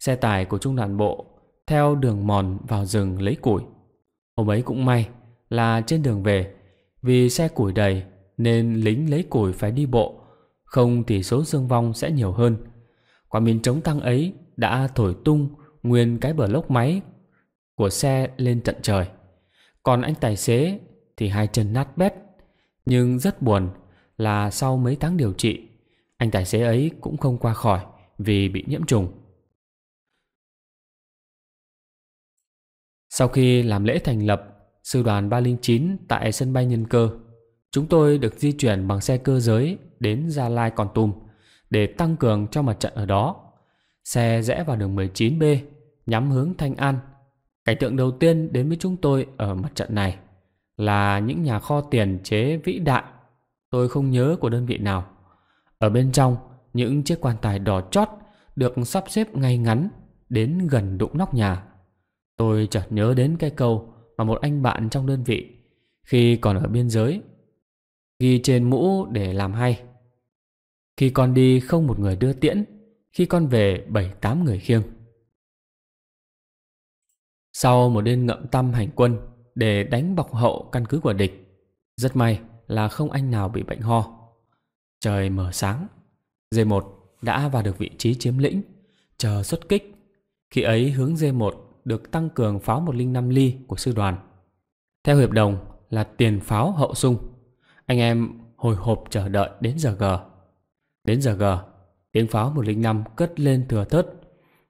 xe tải của trung đoàn bộ theo đường mòn vào rừng lấy củi. Hôm ấy cũng may là trên đường về, vì xe củi đầy nên lính lấy củi phải đi bộ, không thì số thương vong sẽ nhiều hơn. Quả miếng chống tăng ấy đã thổi tung nguyên cái bờ lốc máy của xe lên tận trời. Còn anh tài xế thì hai chân nát bét, nhưng rất buồn là sau mấy tháng điều trị, anh tài xế ấy cũng không qua khỏi vì bị nhiễm trùng. Sau khi làm lễ thành lập sư đoàn 309 tại sân bay Nhân Cơ, chúng tôi được di chuyển bằng xe cơ giới đến Gia Lai Còn Tum để tăng cường cho mặt trận ở đó. Xe rẽ vào đường 19B, nhắm hướng Thanh An. Cảnh tượng đầu tiên đến với chúng tôi ở mặt trận này là những nhà kho tiền chế vĩ đại. Tôi không nhớ của đơn vị nào. Ở bên trong những chiếc quan tài đỏ chót được sắp xếp ngay ngắn đến gần đụng nóc nhà. Tôi chợt nhớ đến cái câu mà một anh bạn trong đơn vị khi còn ở biên giới ghi trên mũ để làm hay. Khi con đi không một người đưa tiễn, khi con về bảy tám người khiêng. Sau một đêm ngậm tâm hành quân để đánh bọc hậu căn cứ của địch, rất may là không anh nào bị bệnh ho. Trời mở sáng, D1 đã vào được vị trí chiếm lĩnh, chờ xuất kích. Khi ấy hướng D1 được tăng cường pháo 105 ly của sư đoàn. Theo hiệp đồng là tiền pháo hậu sung. Anh em hồi hộp chờ đợi đến giờ G. Đến giờ G, tiếng pháo 105 cất lên thừa thớt.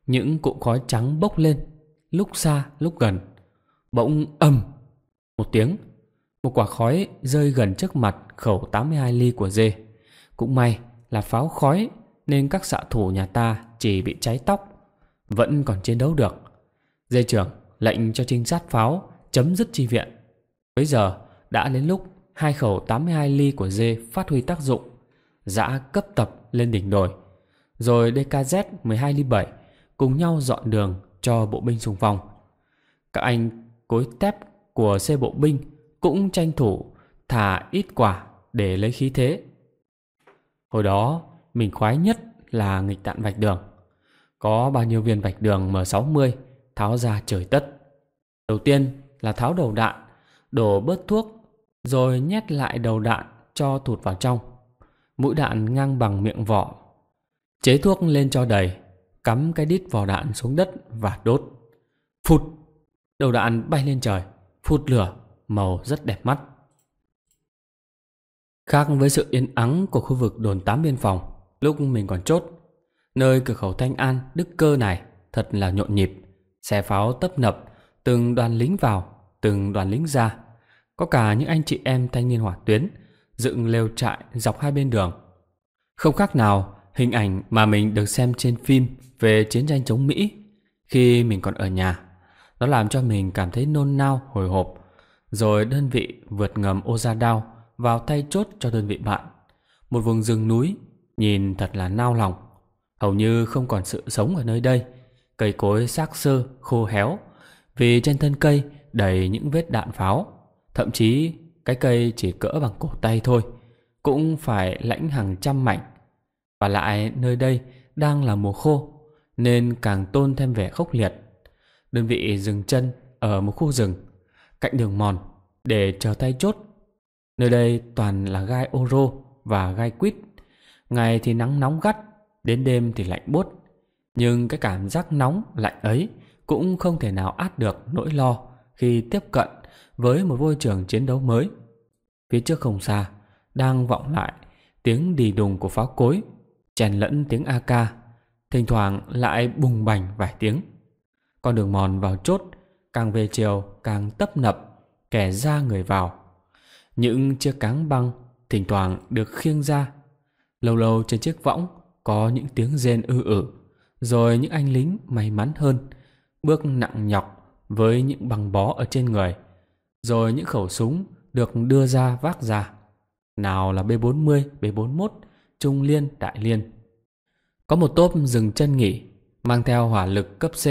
Những cụm khói trắng bốc lên, lúc xa lúc gần. Bỗng ầm một tiếng, một quả khói rơi gần trước mặt khẩu 82 ly của d Cũng may là pháo khói nên các xạ thủ nhà ta chỉ bị cháy tóc, vẫn còn chiến đấu được. Dây trưởng lệnh cho trinh sát pháo chấm dứt chi viện. Bấy giờ đã đến lúc hai khẩu 82 ly của dê phát huy tác dụng, giã cấp tập lên đỉnh đồi. Rồi DKZ 12 ly 7 cùng nhau dọn đường cho bộ binh xung phong. Các anh cối tép của xe bộ binh cũng tranh thủ thả ít quả để lấy khí thế Hồi đó, mình khoái nhất là nghịch đạn vạch đường. Có bao nhiêu viên vạch đường M60 tháo ra trời tất. Đầu tiên là tháo đầu đạn, đổ bớt thuốc, rồi nhét lại đầu đạn cho thụt vào trong. Mũi đạn ngang bằng miệng vỏ. Chế thuốc lên cho đầy, cắm cái đít vỏ đạn xuống đất và đốt. Phụt! Đầu đạn bay lên trời, phụt lửa, màu rất đẹp mắt. Khác với sự yên ắng của khu vực đồn tám biên phòng lúc mình còn chốt, nơi cửa khẩu Thanh An, Đức Cơ này thật là nhộn nhịp, xe pháo tấp nập, từng đoàn lính vào, từng đoàn lính ra. Có cả những anh chị em thanh niên hỏa tuyến dựng lều trại dọc hai bên đường. Không khác nào hình ảnh mà mình được xem trên phim về chiến tranh chống Mỹ khi mình còn ở nhà. Nó làm cho mình cảm thấy nôn nao hồi hộp. Rồi đơn vị vượt ngầm Oza Đao vào tay chốt cho đơn vị bạn. Một vùng rừng núi, nhìn thật là nao lòng. Hầu như không còn sự sống ở nơi đây. Cây cối xác xơ, khô héo. Vì trên thân cây đầy những vết đạn pháo. Thậm chí cái cây chỉ cỡ bằng cổ tay thôi. Cũng phải lãnh hàng trăm mảnh. Và lại nơi đây đang là mùa khô. Nên càng tôn thêm vẻ khốc liệt. Đơn vị dừng chân ở một khu rừng. Cạnh đường mòn để chờ tay chốt Nơi đây toàn là gai ô rô và gai quýt. Ngày thì nắng nóng gắt, đến đêm thì lạnh buốt. Nhưng cái cảm giác nóng, lạnh ấy cũng không thể nào át được nỗi lo khi tiếp cận với một môi trường chiến đấu mới. Phía trước không xa, đang vọng lại tiếng đì đùng của pháo cối, chèn lẫn tiếng AK, thỉnh thoảng lại bùng bành vài tiếng. Con đường mòn vào chốt, càng về chiều càng tấp nập, kẻ ra người vào những chiếc cáng băng thỉnh thoảng được khiêng ra. Lâu lâu trên chiếc võng có những tiếng rên ư ử, rồi những anh lính may mắn hơn, bước nặng nhọc với những băng bó ở trên người, rồi những khẩu súng được đưa ra vác ra. Nào là B40, B41, Trung Liên, Đại Liên. Có một tốp dừng chân nghỉ, mang theo hỏa lực cấp C.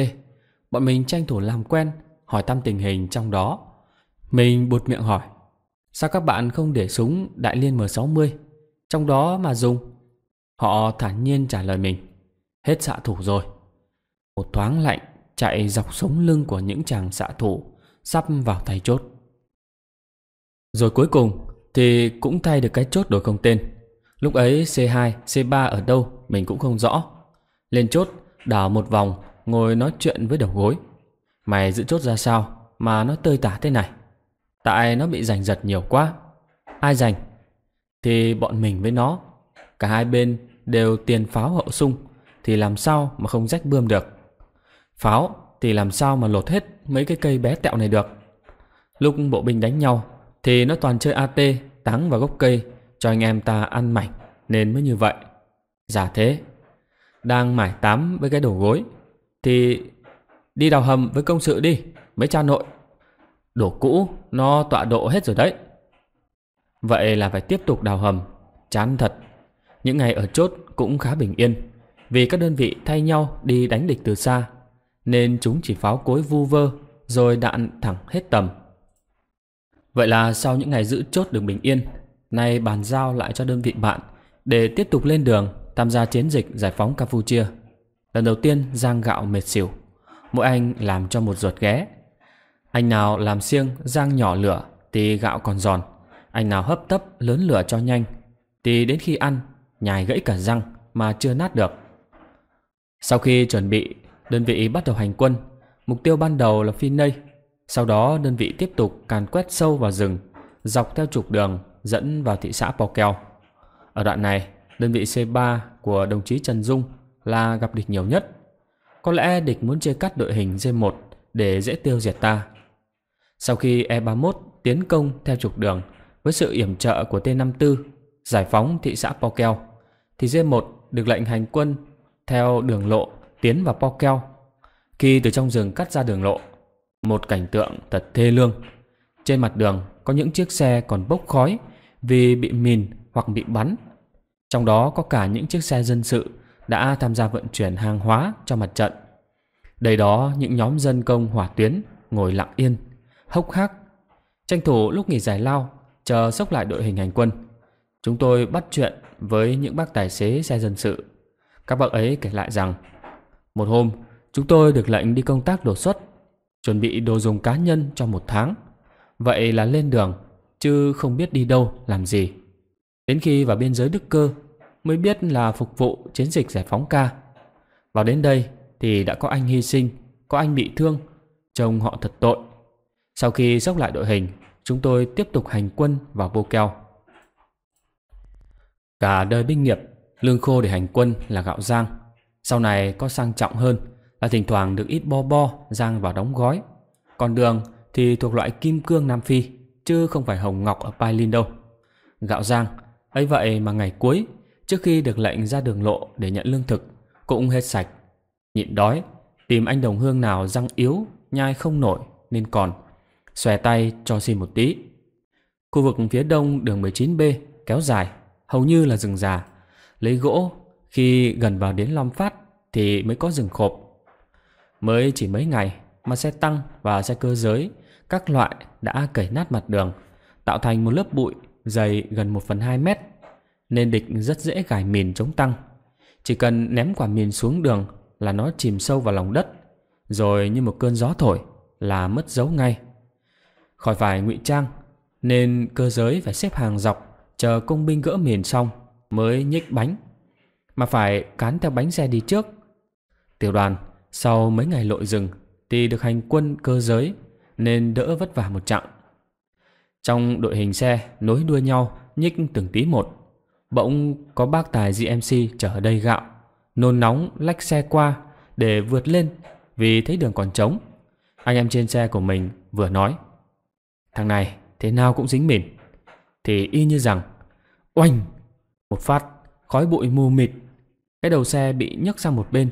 Bọn mình tranh thủ làm quen, hỏi thăm tình hình trong đó. Mình buột miệng hỏi. Sao các bạn không để súng đại liên M60 trong đó mà dùng? Họ thản nhiên trả lời mình. Hết xạ thủ rồi. Một thoáng lạnh chạy dọc sống lưng của những chàng xạ thủ sắp vào tay chốt. Rồi cuối cùng thì cũng thay được cái chốt đổi không tên. Lúc ấy C2, C3 ở đâu mình cũng không rõ. Lên chốt, đảo một vòng, ngồi nói chuyện với đầu gối. Mày giữ chốt ra sao mà nó tơi tả thế này? Tại nó bị giành giật nhiều quá Ai giành Thì bọn mình với nó Cả hai bên đều tiền pháo hậu sung Thì làm sao mà không rách bươm được Pháo thì làm sao mà lột hết Mấy cái cây bé tẹo này được Lúc bộ binh đánh nhau Thì nó toàn chơi AT Táng vào gốc cây Cho anh em ta ăn mảnh Nên mới như vậy Giả thế Đang mải tám với cái đổ gối Thì đi đào hầm với công sự đi Mấy cha nội Đồ cũ nó tọa độ hết rồi đấy Vậy là phải tiếp tục đào hầm Chán thật Những ngày ở chốt cũng khá bình yên Vì các đơn vị thay nhau đi đánh địch từ xa Nên chúng chỉ pháo cối vu vơ Rồi đạn thẳng hết tầm Vậy là sau những ngày giữ chốt được bình yên Nay bàn giao lại cho đơn vị bạn Để tiếp tục lên đường Tham gia chiến dịch giải phóng Campuchia Lần đầu tiên Giang gạo mệt xỉu Mỗi anh làm cho một ruột ghé anh nào làm siêng rang nhỏ lửa Thì gạo còn giòn Anh nào hấp tấp lớn lửa cho nhanh Thì đến khi ăn Nhài gãy cả răng mà chưa nát được Sau khi chuẩn bị Đơn vị bắt đầu hành quân Mục tiêu ban đầu là Phi Nây Sau đó đơn vị tiếp tục càn quét sâu vào rừng Dọc theo trục đường Dẫn vào thị xã Pò Kèo Ở đoạn này đơn vị C3 của đồng chí Trần Dung Là gặp địch nhiều nhất Có lẽ địch muốn chia cắt đội hình D1 Để dễ tiêu diệt ta sau khi E31 tiến công theo trục đường với sự yểm trợ của T54 giải phóng thị xã Pokeo, thì g 1 được lệnh hành quân theo đường lộ tiến vào Pokeo. Khi từ trong rừng cắt ra đường lộ, một cảnh tượng thật thê lương. Trên mặt đường có những chiếc xe còn bốc khói vì bị mìn hoặc bị bắn. Trong đó có cả những chiếc xe dân sự đã tham gia vận chuyển hàng hóa cho mặt trận. Đây đó những nhóm dân công hỏa tuyến ngồi lặng yên hốc hác. Tranh thủ lúc nghỉ giải lao, chờ sốc lại đội hình hành quân. Chúng tôi bắt chuyện với những bác tài xế xe dân sự. Các bác ấy kể lại rằng, một hôm chúng tôi được lệnh đi công tác đột xuất, chuẩn bị đồ dùng cá nhân cho một tháng. Vậy là lên đường, chứ không biết đi đâu, làm gì. Đến khi vào biên giới Đức Cơ, mới biết là phục vụ chiến dịch giải phóng ca. Vào đến đây thì đã có anh hy sinh, có anh bị thương, trông họ thật tội. Sau khi dốc lại đội hình, chúng tôi tiếp tục hành quân vào Bô Keo. Cả đời binh nghiệp, lương khô để hành quân là gạo rang Sau này có sang trọng hơn là thỉnh thoảng được ít bo bo rang vào đóng gói. Còn đường thì thuộc loại kim cương Nam Phi, chứ không phải hồng ngọc ở Pailin đâu. Gạo rang ấy vậy mà ngày cuối, trước khi được lệnh ra đường lộ để nhận lương thực, cũng hết sạch. Nhịn đói, tìm anh đồng hương nào răng yếu, nhai không nổi nên còn xòe tay cho xin một tí. Khu vực phía đông đường 19B kéo dài, hầu như là rừng già. Lấy gỗ, khi gần vào đến Long Phát thì mới có rừng khộp. Mới chỉ mấy ngày mà xe tăng và xe cơ giới các loại đã cẩy nát mặt đường, tạo thành một lớp bụi dày gần 1 phần 2 mét, nên địch rất dễ gài mìn chống tăng. Chỉ cần ném quả mìn xuống đường là nó chìm sâu vào lòng đất, rồi như một cơn gió thổi là mất dấu ngay. Khỏi phải ngụy trang Nên cơ giới phải xếp hàng dọc Chờ công binh gỡ miền xong Mới nhích bánh Mà phải cán theo bánh xe đi trước Tiểu đoàn sau mấy ngày lội rừng Thì được hành quân cơ giới Nên đỡ vất vả một chặng Trong đội hình xe Nối đuôi nhau nhích từng tí một Bỗng có bác tài GMC chở đầy gạo Nôn nóng lách xe qua Để vượt lên Vì thấy đường còn trống Anh em trên xe của mình vừa nói Thằng này thế nào cũng dính mình Thì y như rằng Oanh Một phát khói bụi mù mịt Cái đầu xe bị nhấc sang một bên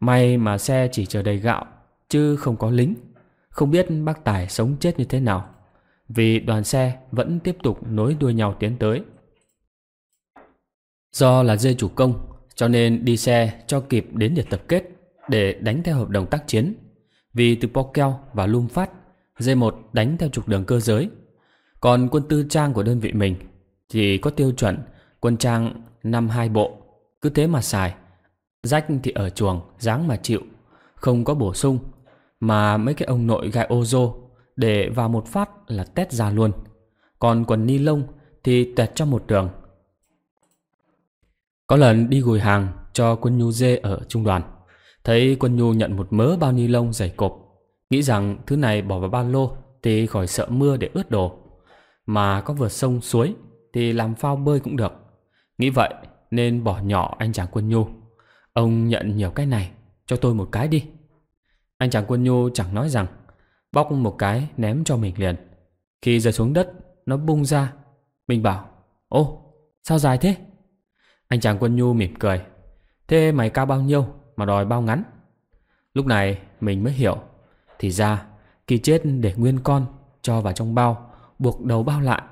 May mà xe chỉ chở đầy gạo Chứ không có lính Không biết bác Tài sống chết như thế nào Vì đoàn xe vẫn tiếp tục nối đuôi nhau tiến tới Do là dê chủ công Cho nên đi xe cho kịp đến điểm tập kết Để đánh theo hợp đồng tác chiến Vì từ Pokeo và Lum Phát Dây một đánh theo trục đường cơ giới Còn quân tư trang của đơn vị mình Thì có tiêu chuẩn Quân trang năm hai bộ Cứ thế mà xài Rách thì ở chuồng, dáng mà chịu Không có bổ sung Mà mấy cái ông nội gai ô dô Để vào một phát là tét ra luôn Còn quần ni lông Thì tẹt cho một đường Có lần đi gùi hàng Cho quân nhu dê ở trung đoàn Thấy quân nhu nhận một mớ bao ni lông dày cộp Nghĩ rằng thứ này bỏ vào ba lô thì khỏi sợ mưa để ướt đồ. Mà có vượt sông suối thì làm phao bơi cũng được. Nghĩ vậy nên bỏ nhỏ anh chàng quân nhu. Ông nhận nhiều cái này, cho tôi một cái đi. Anh chàng quân nhu chẳng nói rằng, bóc một cái ném cho mình liền. Khi rơi xuống đất, nó bung ra. Mình bảo, ô, sao dài thế? Anh chàng quân nhu mỉm cười. Thế mày cao bao nhiêu mà đòi bao ngắn? Lúc này mình mới hiểu thì ra, kỳ chết để nguyên con, cho vào trong bao, buộc đầu bao lại.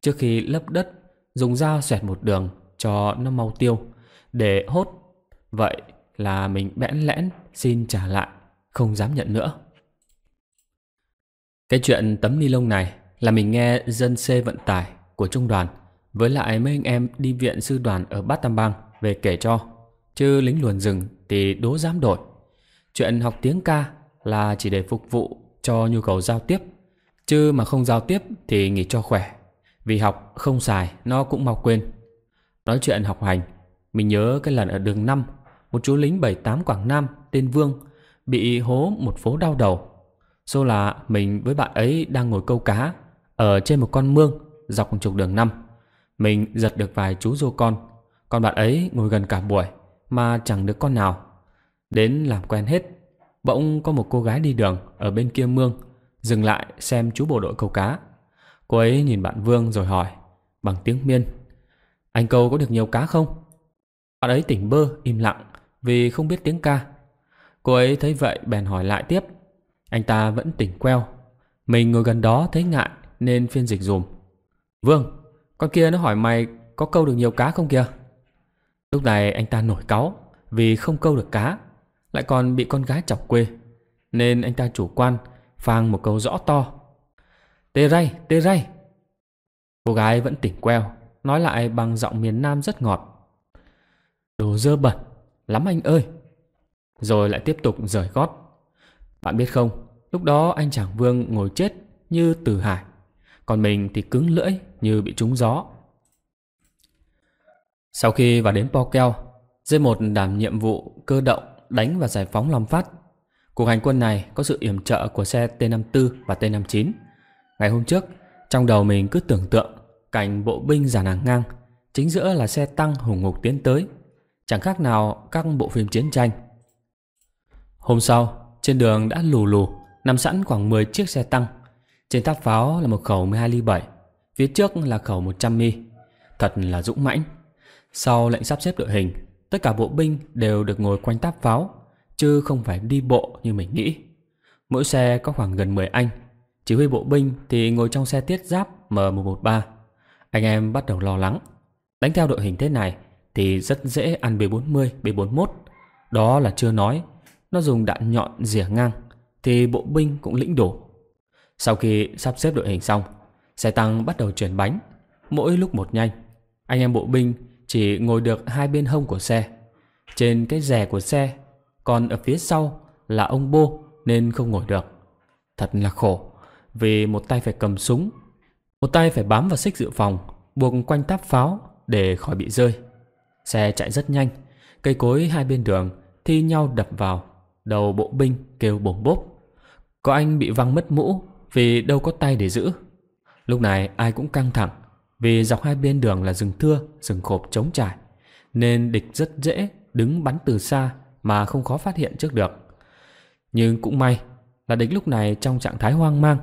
Trước khi lấp đất, dùng dao xoẹt một đường cho nó mau tiêu, để hốt. Vậy là mình bẽn lẽn xin trả lại, không dám nhận nữa. Cái chuyện tấm ni lông này là mình nghe dân xe vận tải của trung đoàn với lại mấy anh em đi viện sư đoàn ở Bát Tam Bang về kể cho. Chứ lính luồn rừng thì đố dám đổi. Chuyện học tiếng ca là chỉ để phục vụ cho nhu cầu giao tiếp. Chứ mà không giao tiếp thì nghỉ cho khỏe. Vì học không xài nó cũng mau quên. Nói chuyện học hành, mình nhớ cái lần ở đường năm, một chú lính bảy tám Quảng Nam tên Vương bị hố một phố đau đầu. Số là mình với bạn ấy đang ngồi câu cá ở trên một con mương dọc trục đường năm, Mình giật được vài chú rô con, còn bạn ấy ngồi gần cả buổi mà chẳng được con nào. Đến làm quen hết Bỗng có một cô gái đi đường Ở bên kia mương Dừng lại xem chú bộ đội câu cá Cô ấy nhìn bạn Vương rồi hỏi Bằng tiếng miên Anh câu có được nhiều cá không Bạn ấy tỉnh bơ im lặng Vì không biết tiếng ca Cô ấy thấy vậy bèn hỏi lại tiếp Anh ta vẫn tỉnh queo Mình ngồi gần đó thấy ngại Nên phiên dịch dùm Vương Con kia nó hỏi mày có câu được nhiều cá không kìa Lúc này anh ta nổi cáu Vì không câu được cá lại còn bị con gái chọc quê, nên anh ta chủ quan, phang một câu rõ to. Tê ray, tê ray. Cô gái vẫn tỉnh queo, nói lại bằng giọng miền Nam rất ngọt. Đồ dơ bẩn, lắm anh ơi. Rồi lại tiếp tục rời gót. Bạn biết không, lúc đó anh chàng Vương ngồi chết như từ hải, còn mình thì cứng lưỡi như bị trúng gió. Sau khi vào đến po keo D1 đảm nhiệm vụ cơ động đánh và giải phóng Long Phát. Cuộc hành quân này có sự yểm trợ của xe T54 và T59. Ngày hôm trước, trong đầu mình cứ tưởng tượng cảnh bộ binh giàn nàng ngang, chính giữa là xe tăng hùng ngục tiến tới, chẳng khác nào các bộ phim chiến tranh. Hôm sau, trên đường đã lù lù, nằm sẵn khoảng 10 chiếc xe tăng. Trên tháp pháo là một khẩu 12 ly 7, phía trước là khẩu 100 mi. Thật là dũng mãnh. Sau lệnh sắp xếp đội hình, Tất cả bộ binh đều được ngồi quanh táp pháo, chứ không phải đi bộ như mình nghĩ. Mỗi xe có khoảng gần 10 anh. Chỉ huy bộ binh thì ngồi trong xe tiết giáp M113. Anh em bắt đầu lo lắng. Đánh theo đội hình thế này thì rất dễ ăn B40, B41. Đó là chưa nói, nó dùng đạn nhọn rỉa ngang thì bộ binh cũng lĩnh đổ. Sau khi sắp xếp đội hình xong, xe tăng bắt đầu chuyển bánh, mỗi lúc một nhanh. Anh em bộ binh chỉ ngồi được hai bên hông của xe. Trên cái rè của xe, còn ở phía sau là ông Bô nên không ngồi được. Thật là khổ, vì một tay phải cầm súng, một tay phải bám vào xích dự phòng, buộc quanh táp pháo để khỏi bị rơi. Xe chạy rất nhanh, cây cối hai bên đường thi nhau đập vào, đầu bộ binh kêu bổng bốp. Có anh bị văng mất mũ vì đâu có tay để giữ. Lúc này ai cũng căng thẳng, vì dọc hai bên đường là rừng thưa, rừng khộp trống trải, nên địch rất dễ đứng bắn từ xa mà không khó phát hiện trước được. Nhưng cũng may là địch lúc này trong trạng thái hoang mang,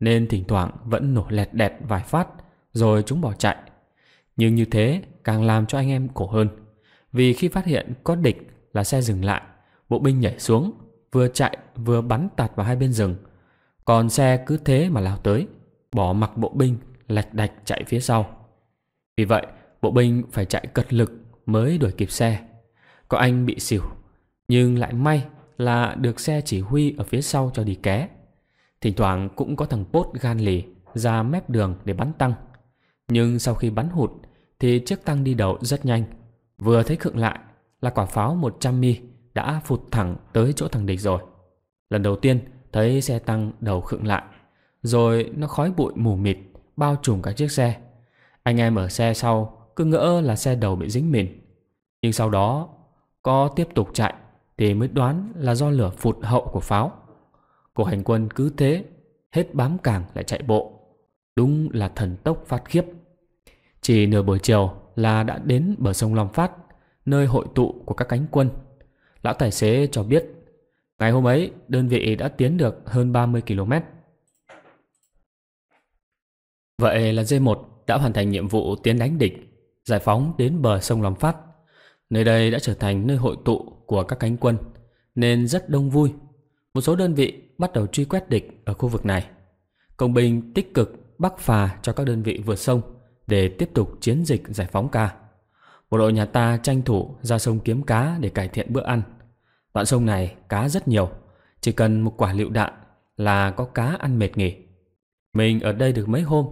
nên thỉnh thoảng vẫn nổ lẹt đẹt vài phát, rồi chúng bỏ chạy. Nhưng như thế càng làm cho anh em khổ hơn, vì khi phát hiện có địch là xe dừng lại, bộ binh nhảy xuống, vừa chạy vừa bắn tạt vào hai bên rừng. Còn xe cứ thế mà lao tới, bỏ mặc bộ binh lạch đạch chạy phía sau. Vì vậy, bộ binh phải chạy cật lực mới đuổi kịp xe. Có anh bị xỉu, nhưng lại may là được xe chỉ huy ở phía sau cho đi ké. Thỉnh thoảng cũng có thằng Pốt gan lì ra mép đường để bắn tăng. Nhưng sau khi bắn hụt thì chiếc tăng đi đầu rất nhanh. Vừa thấy khựng lại là quả pháo 100 mi đã phụt thẳng tới chỗ thằng địch rồi. Lần đầu tiên thấy xe tăng đầu khựng lại, rồi nó khói bụi mù mịt bao trùm cả chiếc xe. Anh em ở xe sau cứ ngỡ là xe đầu bị dính mìn. Nhưng sau đó, có tiếp tục chạy thì mới đoán là do lửa phụt hậu của pháo. Cổ hành quân cứ thế, hết bám càng lại chạy bộ. Đúng là thần tốc phát khiếp. Chỉ nửa buổi chiều là đã đến bờ sông Long Phát, nơi hội tụ của các cánh quân. Lão tài xế cho biết, ngày hôm ấy đơn vị đã tiến được hơn 30 km. Vậy là D1 đã hoàn thành nhiệm vụ tiến đánh địch, giải phóng đến bờ sông Lòng Phát. Nơi đây đã trở thành nơi hội tụ của các cánh quân, nên rất đông vui. Một số đơn vị bắt đầu truy quét địch ở khu vực này. Công binh tích cực bắc phà cho các đơn vị vượt sông để tiếp tục chiến dịch giải phóng ca. Bộ đội nhà ta tranh thủ ra sông kiếm cá để cải thiện bữa ăn. Đoạn sông này cá rất nhiều, chỉ cần một quả lựu đạn là có cá ăn mệt nghỉ. Mình ở đây được mấy hôm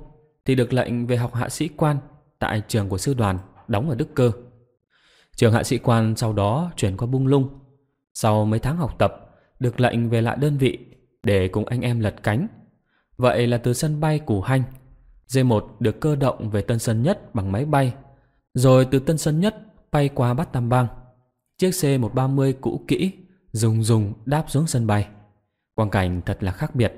thì được lệnh về học hạ sĩ quan tại trường của sư đoàn đóng ở Đức Cơ. Trường hạ sĩ quan sau đó chuyển qua Bung Lung. Sau mấy tháng học tập, được lệnh về lại đơn vị để cùng anh em lật cánh. Vậy là từ sân bay Củ Hanh, D1 được cơ động về Tân Sơn Nhất bằng máy bay, rồi từ Tân Sơn Nhất bay qua Bát Tam Bang. Chiếc C-130 cũ kỹ, rùng rùng đáp xuống sân bay. Quang cảnh thật là khác biệt.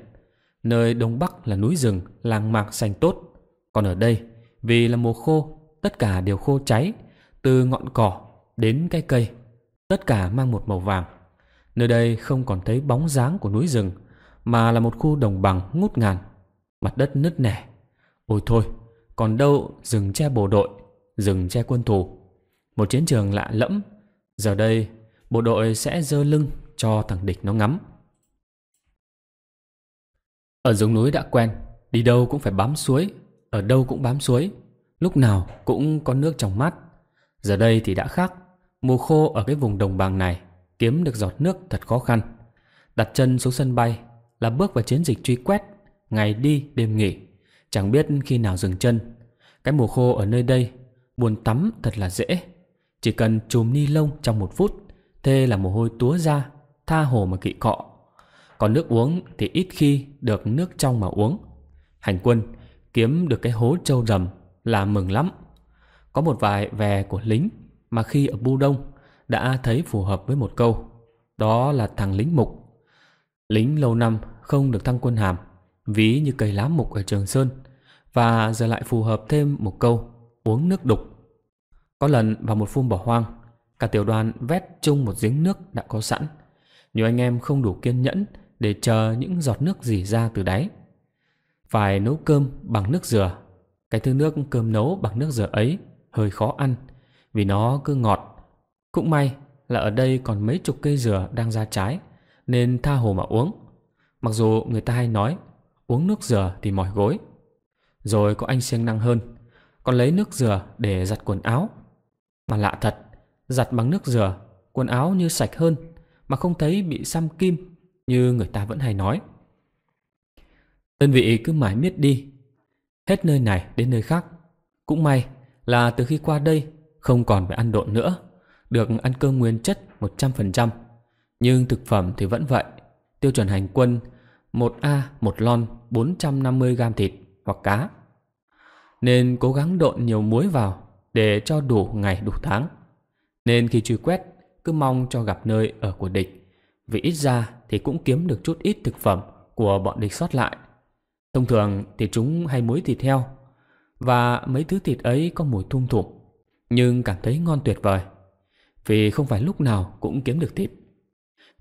Nơi Đông Bắc là núi rừng, làng mạc xanh tốt. Còn ở đây, vì là mùa khô, tất cả đều khô cháy, từ ngọn cỏ đến cây cây, tất cả mang một màu vàng. Nơi đây không còn thấy bóng dáng của núi rừng, mà là một khu đồng bằng ngút ngàn, mặt đất nứt nẻ. Ôi thôi, còn đâu rừng che bộ đội, rừng che quân thù. Một chiến trường lạ lẫm, giờ đây bộ đội sẽ dơ lưng cho thằng địch nó ngắm. Ở dòng núi đã quen, đi đâu cũng phải bám suối, ở đâu cũng bám suối Lúc nào cũng có nước trong mắt Giờ đây thì đã khác Mùa khô ở cái vùng đồng bằng này Kiếm được giọt nước thật khó khăn Đặt chân xuống sân bay Là bước vào chiến dịch truy quét Ngày đi đêm nghỉ Chẳng biết khi nào dừng chân Cái mùa khô ở nơi đây Buồn tắm thật là dễ Chỉ cần chùm ni lông trong một phút thê là mồ hôi túa ra Tha hồ mà kỵ cọ Còn nước uống thì ít khi được nước trong mà uống Hành quân kiếm được cái hố trâu rầm là mừng lắm. Có một vài về của lính mà khi ở Bu Đông đã thấy phù hợp với một câu, đó là thằng lính mục. Lính lâu năm không được thăng quân hàm, ví như cây lá mục ở Trường Sơn, và giờ lại phù hợp thêm một câu, uống nước đục. Có lần vào một phun bỏ hoang, cả tiểu đoàn vét chung một giếng nước đã có sẵn. Nhiều anh em không đủ kiên nhẫn để chờ những giọt nước dỉ ra từ đáy phải nấu cơm bằng nước dừa. Cái thứ nước cơm nấu bằng nước dừa ấy hơi khó ăn vì nó cứ ngọt. Cũng may là ở đây còn mấy chục cây dừa đang ra trái nên tha hồ mà uống. Mặc dù người ta hay nói uống nước dừa thì mỏi gối. Rồi có anh siêng năng hơn, còn lấy nước dừa để giặt quần áo. Mà lạ thật, giặt bằng nước dừa, quần áo như sạch hơn mà không thấy bị xăm kim như người ta vẫn hay nói. Đơn vị cứ mãi miết đi Hết nơi này đến nơi khác Cũng may là từ khi qua đây Không còn phải ăn độn nữa Được ăn cơm nguyên chất 100% Nhưng thực phẩm thì vẫn vậy Tiêu chuẩn hành quân 1A một lon 450g thịt hoặc cá Nên cố gắng độn nhiều muối vào Để cho đủ ngày đủ tháng Nên khi truy quét Cứ mong cho gặp nơi ở của địch Vì ít ra thì cũng kiếm được chút ít thực phẩm Của bọn địch sót lại Thông thường thì chúng hay muối thịt heo Và mấy thứ thịt ấy có mùi thum thủm Nhưng cảm thấy ngon tuyệt vời Vì không phải lúc nào cũng kiếm được thịt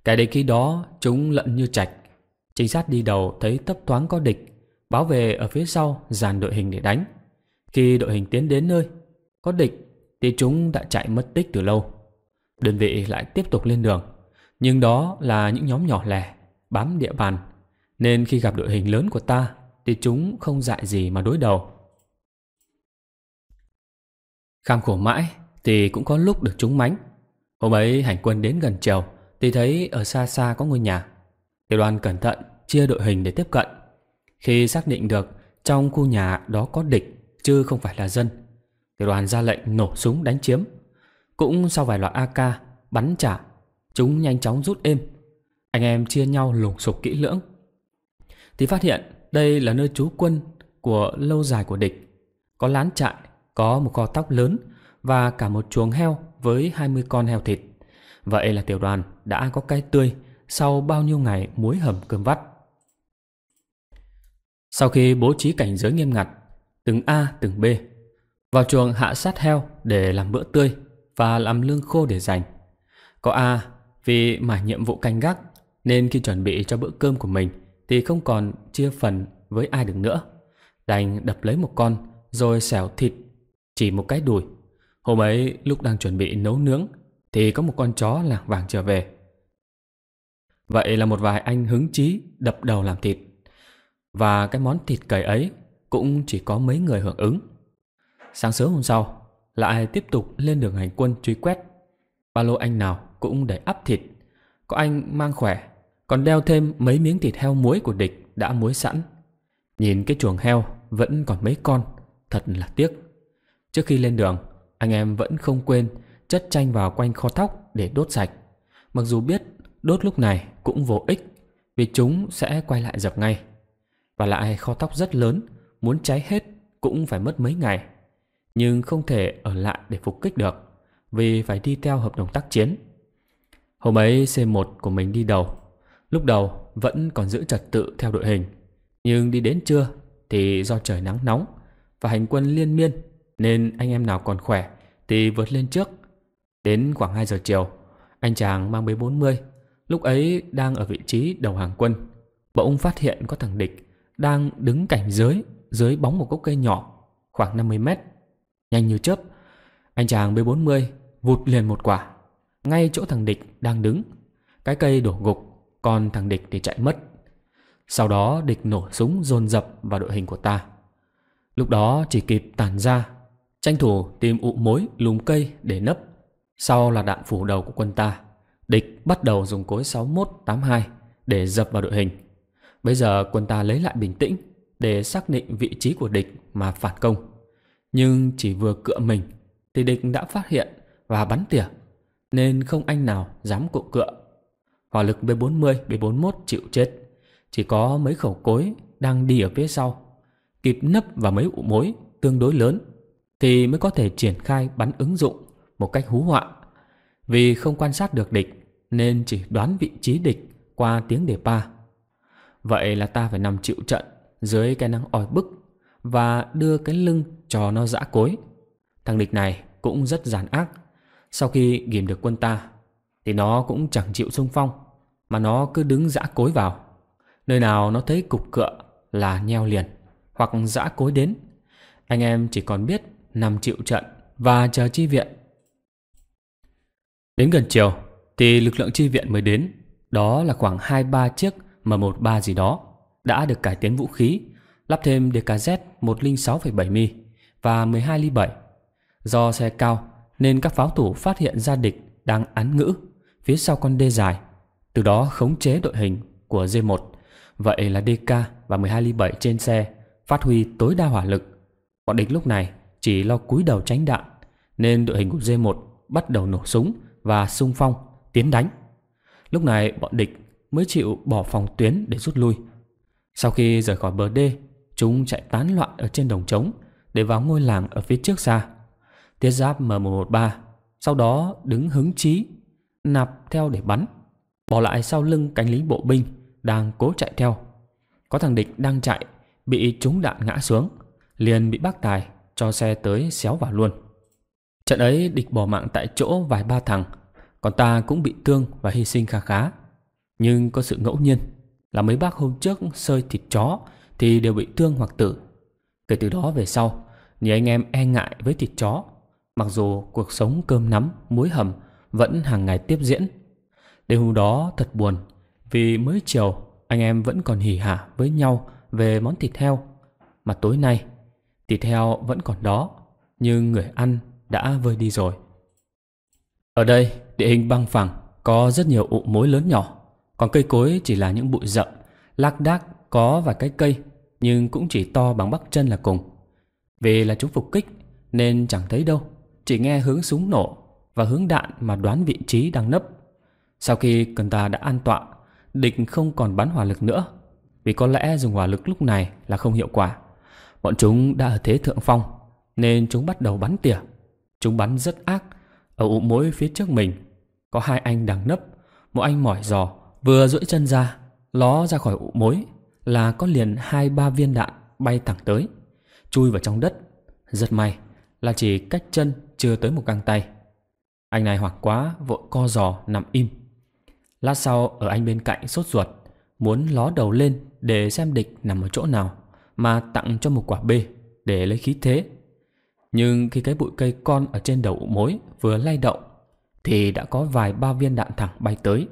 Cái đến khi đó chúng lận như chạch chính sát đi đầu thấy tấp thoáng có địch Báo về ở phía sau dàn đội hình để đánh Khi đội hình tiến đến nơi Có địch thì chúng đã chạy mất tích từ lâu Đơn vị lại tiếp tục lên đường Nhưng đó là những nhóm nhỏ lẻ Bám địa bàn Nên khi gặp đội hình lớn của ta thì chúng không dại gì mà đối đầu. Kham khổ mãi thì cũng có lúc được chúng mánh. Hôm ấy hành quân đến gần trèo thì thấy ở xa xa có ngôi nhà. Tiểu đoàn cẩn thận chia đội hình để tiếp cận. Khi xác định được trong khu nhà đó có địch chứ không phải là dân, tiểu đoàn ra lệnh nổ súng đánh chiếm. Cũng sau vài loại AK bắn trả, chúng nhanh chóng rút êm. Anh em chia nhau lùng sục kỹ lưỡng. Thì phát hiện đây là nơi trú quân của lâu dài của địch. Có lán trại, có một kho tóc lớn và cả một chuồng heo với 20 con heo thịt. Vậy là tiểu đoàn đã có cái tươi sau bao nhiêu ngày muối hầm cơm vắt. Sau khi bố trí cảnh giới nghiêm ngặt, từng A từng B, vào chuồng hạ sát heo để làm bữa tươi và làm lương khô để dành. Có A vì mải nhiệm vụ canh gác nên khi chuẩn bị cho bữa cơm của mình – thì không còn chia phần với ai được nữa. Đành đập lấy một con rồi xẻo thịt chỉ một cái đùi. Hôm ấy lúc đang chuẩn bị nấu nướng thì có một con chó làng vàng trở về. Vậy là một vài anh hứng chí đập đầu làm thịt. Và cái món thịt cầy ấy cũng chỉ có mấy người hưởng ứng. Sáng sớm hôm sau, lại tiếp tục lên đường hành quân truy quét. Ba lô anh nào cũng để ắp thịt. Có anh mang khỏe, còn đeo thêm mấy miếng thịt heo muối của địch đã muối sẵn. Nhìn cái chuồng heo vẫn còn mấy con, thật là tiếc. Trước khi lên đường, anh em vẫn không quên chất chanh vào quanh kho thóc để đốt sạch. Mặc dù biết đốt lúc này cũng vô ích vì chúng sẽ quay lại dập ngay. Và lại kho tóc rất lớn, muốn cháy hết cũng phải mất mấy ngày. Nhưng không thể ở lại để phục kích được, vì phải đi theo hợp đồng tác chiến. Hôm ấy C1 của mình đi đầu, Lúc đầu vẫn còn giữ trật tự theo đội hình, nhưng đi đến trưa thì do trời nắng nóng và hành quân liên miên nên anh em nào còn khỏe thì vượt lên trước. Đến khoảng 2 giờ chiều, anh chàng mang bế 40, lúc ấy đang ở vị trí đầu hàng quân. Bỗng phát hiện có thằng địch đang đứng cảnh giới dưới bóng một gốc cây nhỏ khoảng 50 mét. Nhanh như chớp, anh chàng B40 vụt liền một quả ngay chỗ thằng địch đang đứng. Cái cây đổ gục còn thằng địch thì chạy mất. Sau đó địch nổ súng dồn dập vào đội hình của ta. Lúc đó chỉ kịp tàn ra, tranh thủ tìm ụ mối lùm cây để nấp. Sau là đạn phủ đầu của quân ta. Địch bắt đầu dùng cối 6182 để dập vào đội hình. Bây giờ quân ta lấy lại bình tĩnh để xác định vị trí của địch mà phản công. Nhưng chỉ vừa cựa mình thì địch đã phát hiện và bắn tỉa, nên không anh nào dám cộ cựa. Hỏa lực B40, B41 chịu chết. Chỉ có mấy khẩu cối đang đi ở phía sau. Kịp nấp vào mấy ụ mối tương đối lớn thì mới có thể triển khai bắn ứng dụng một cách hú họa. Vì không quan sát được địch nên chỉ đoán vị trí địch qua tiếng đề pa. Vậy là ta phải nằm chịu trận dưới cái nắng oi bức và đưa cái lưng cho nó dã cối. Thằng địch này cũng rất giản ác. Sau khi ghim được quân ta thì nó cũng chẳng chịu xung phong, mà nó cứ đứng dã cối vào. Nơi nào nó thấy cục cựa là nheo liền, hoặc dã cối đến. Anh em chỉ còn biết nằm chịu trận và chờ chi viện. Đến gần chiều thì lực lượng chi viện mới đến, đó là khoảng hai ba chiếc m ba gì đó đã được cải tiến vũ khí, lắp thêm DKZ bảy mi và 12 ly 7. Do xe cao nên các pháo thủ phát hiện ra địch đang án ngữ phía sau con đê dài, từ đó khống chế đội hình của D1, vậy là DK và 12 ly 7 trên xe phát huy tối đa hỏa lực. Bọn địch lúc này chỉ lo cúi đầu tránh đạn, nên đội hình của D1 bắt đầu nổ súng và xung phong tiến đánh. Lúc này bọn địch mới chịu bỏ phòng tuyến để rút lui. Sau khi rời khỏi bờ đê, chúng chạy tán loạn ở trên đồng trống để vào ngôi làng ở phía trước xa. Tiết giáp M113 sau đó đứng hứng chí nạp theo để bắn bỏ lại sau lưng cánh lính bộ binh đang cố chạy theo có thằng địch đang chạy bị trúng đạn ngã xuống liền bị bác tài cho xe tới xéo vào luôn trận ấy địch bỏ mạng tại chỗ vài ba thằng còn ta cũng bị thương và hy sinh kha khá nhưng có sự ngẫu nhiên là mấy bác hôm trước sơi thịt chó thì đều bị thương hoặc tử kể từ đó về sau nhiều anh em e ngại với thịt chó mặc dù cuộc sống cơm nắm muối hầm vẫn hàng ngày tiếp diễn. Đêm hôm đó thật buồn vì mới chiều anh em vẫn còn hỉ hả với nhau về món thịt heo. Mà tối nay thịt heo vẫn còn đó nhưng người ăn đã vơi đi rồi. Ở đây địa hình băng phẳng có rất nhiều ụ mối lớn nhỏ còn cây cối chỉ là những bụi rậm lác đác có vài cái cây nhưng cũng chỉ to bằng bắp chân là cùng. Vì là chúng phục kích nên chẳng thấy đâu chỉ nghe hướng súng nổ và hướng đạn mà đoán vị trí đang nấp. Sau khi cần ta đã an tọa, địch không còn bắn hỏa lực nữa, vì có lẽ dùng hỏa lực lúc này là không hiệu quả. Bọn chúng đã ở thế thượng phong, nên chúng bắt đầu bắn tỉa. Chúng bắn rất ác, ở ụ mối phía trước mình. Có hai anh đang nấp, một anh mỏi giò, vừa duỗi chân ra, ló ra khỏi ụ mối là có liền hai ba viên đạn bay thẳng tới, chui vào trong đất. Rất may là chỉ cách chân chưa tới một găng tay. Anh này hoặc quá vội co giò nằm im Lát sau ở anh bên cạnh sốt ruột Muốn ló đầu lên để xem địch nằm ở chỗ nào Mà tặng cho một quả bê để lấy khí thế Nhưng khi cái bụi cây con ở trên đầu mối vừa lay động Thì đã có vài ba viên đạn thẳng bay tới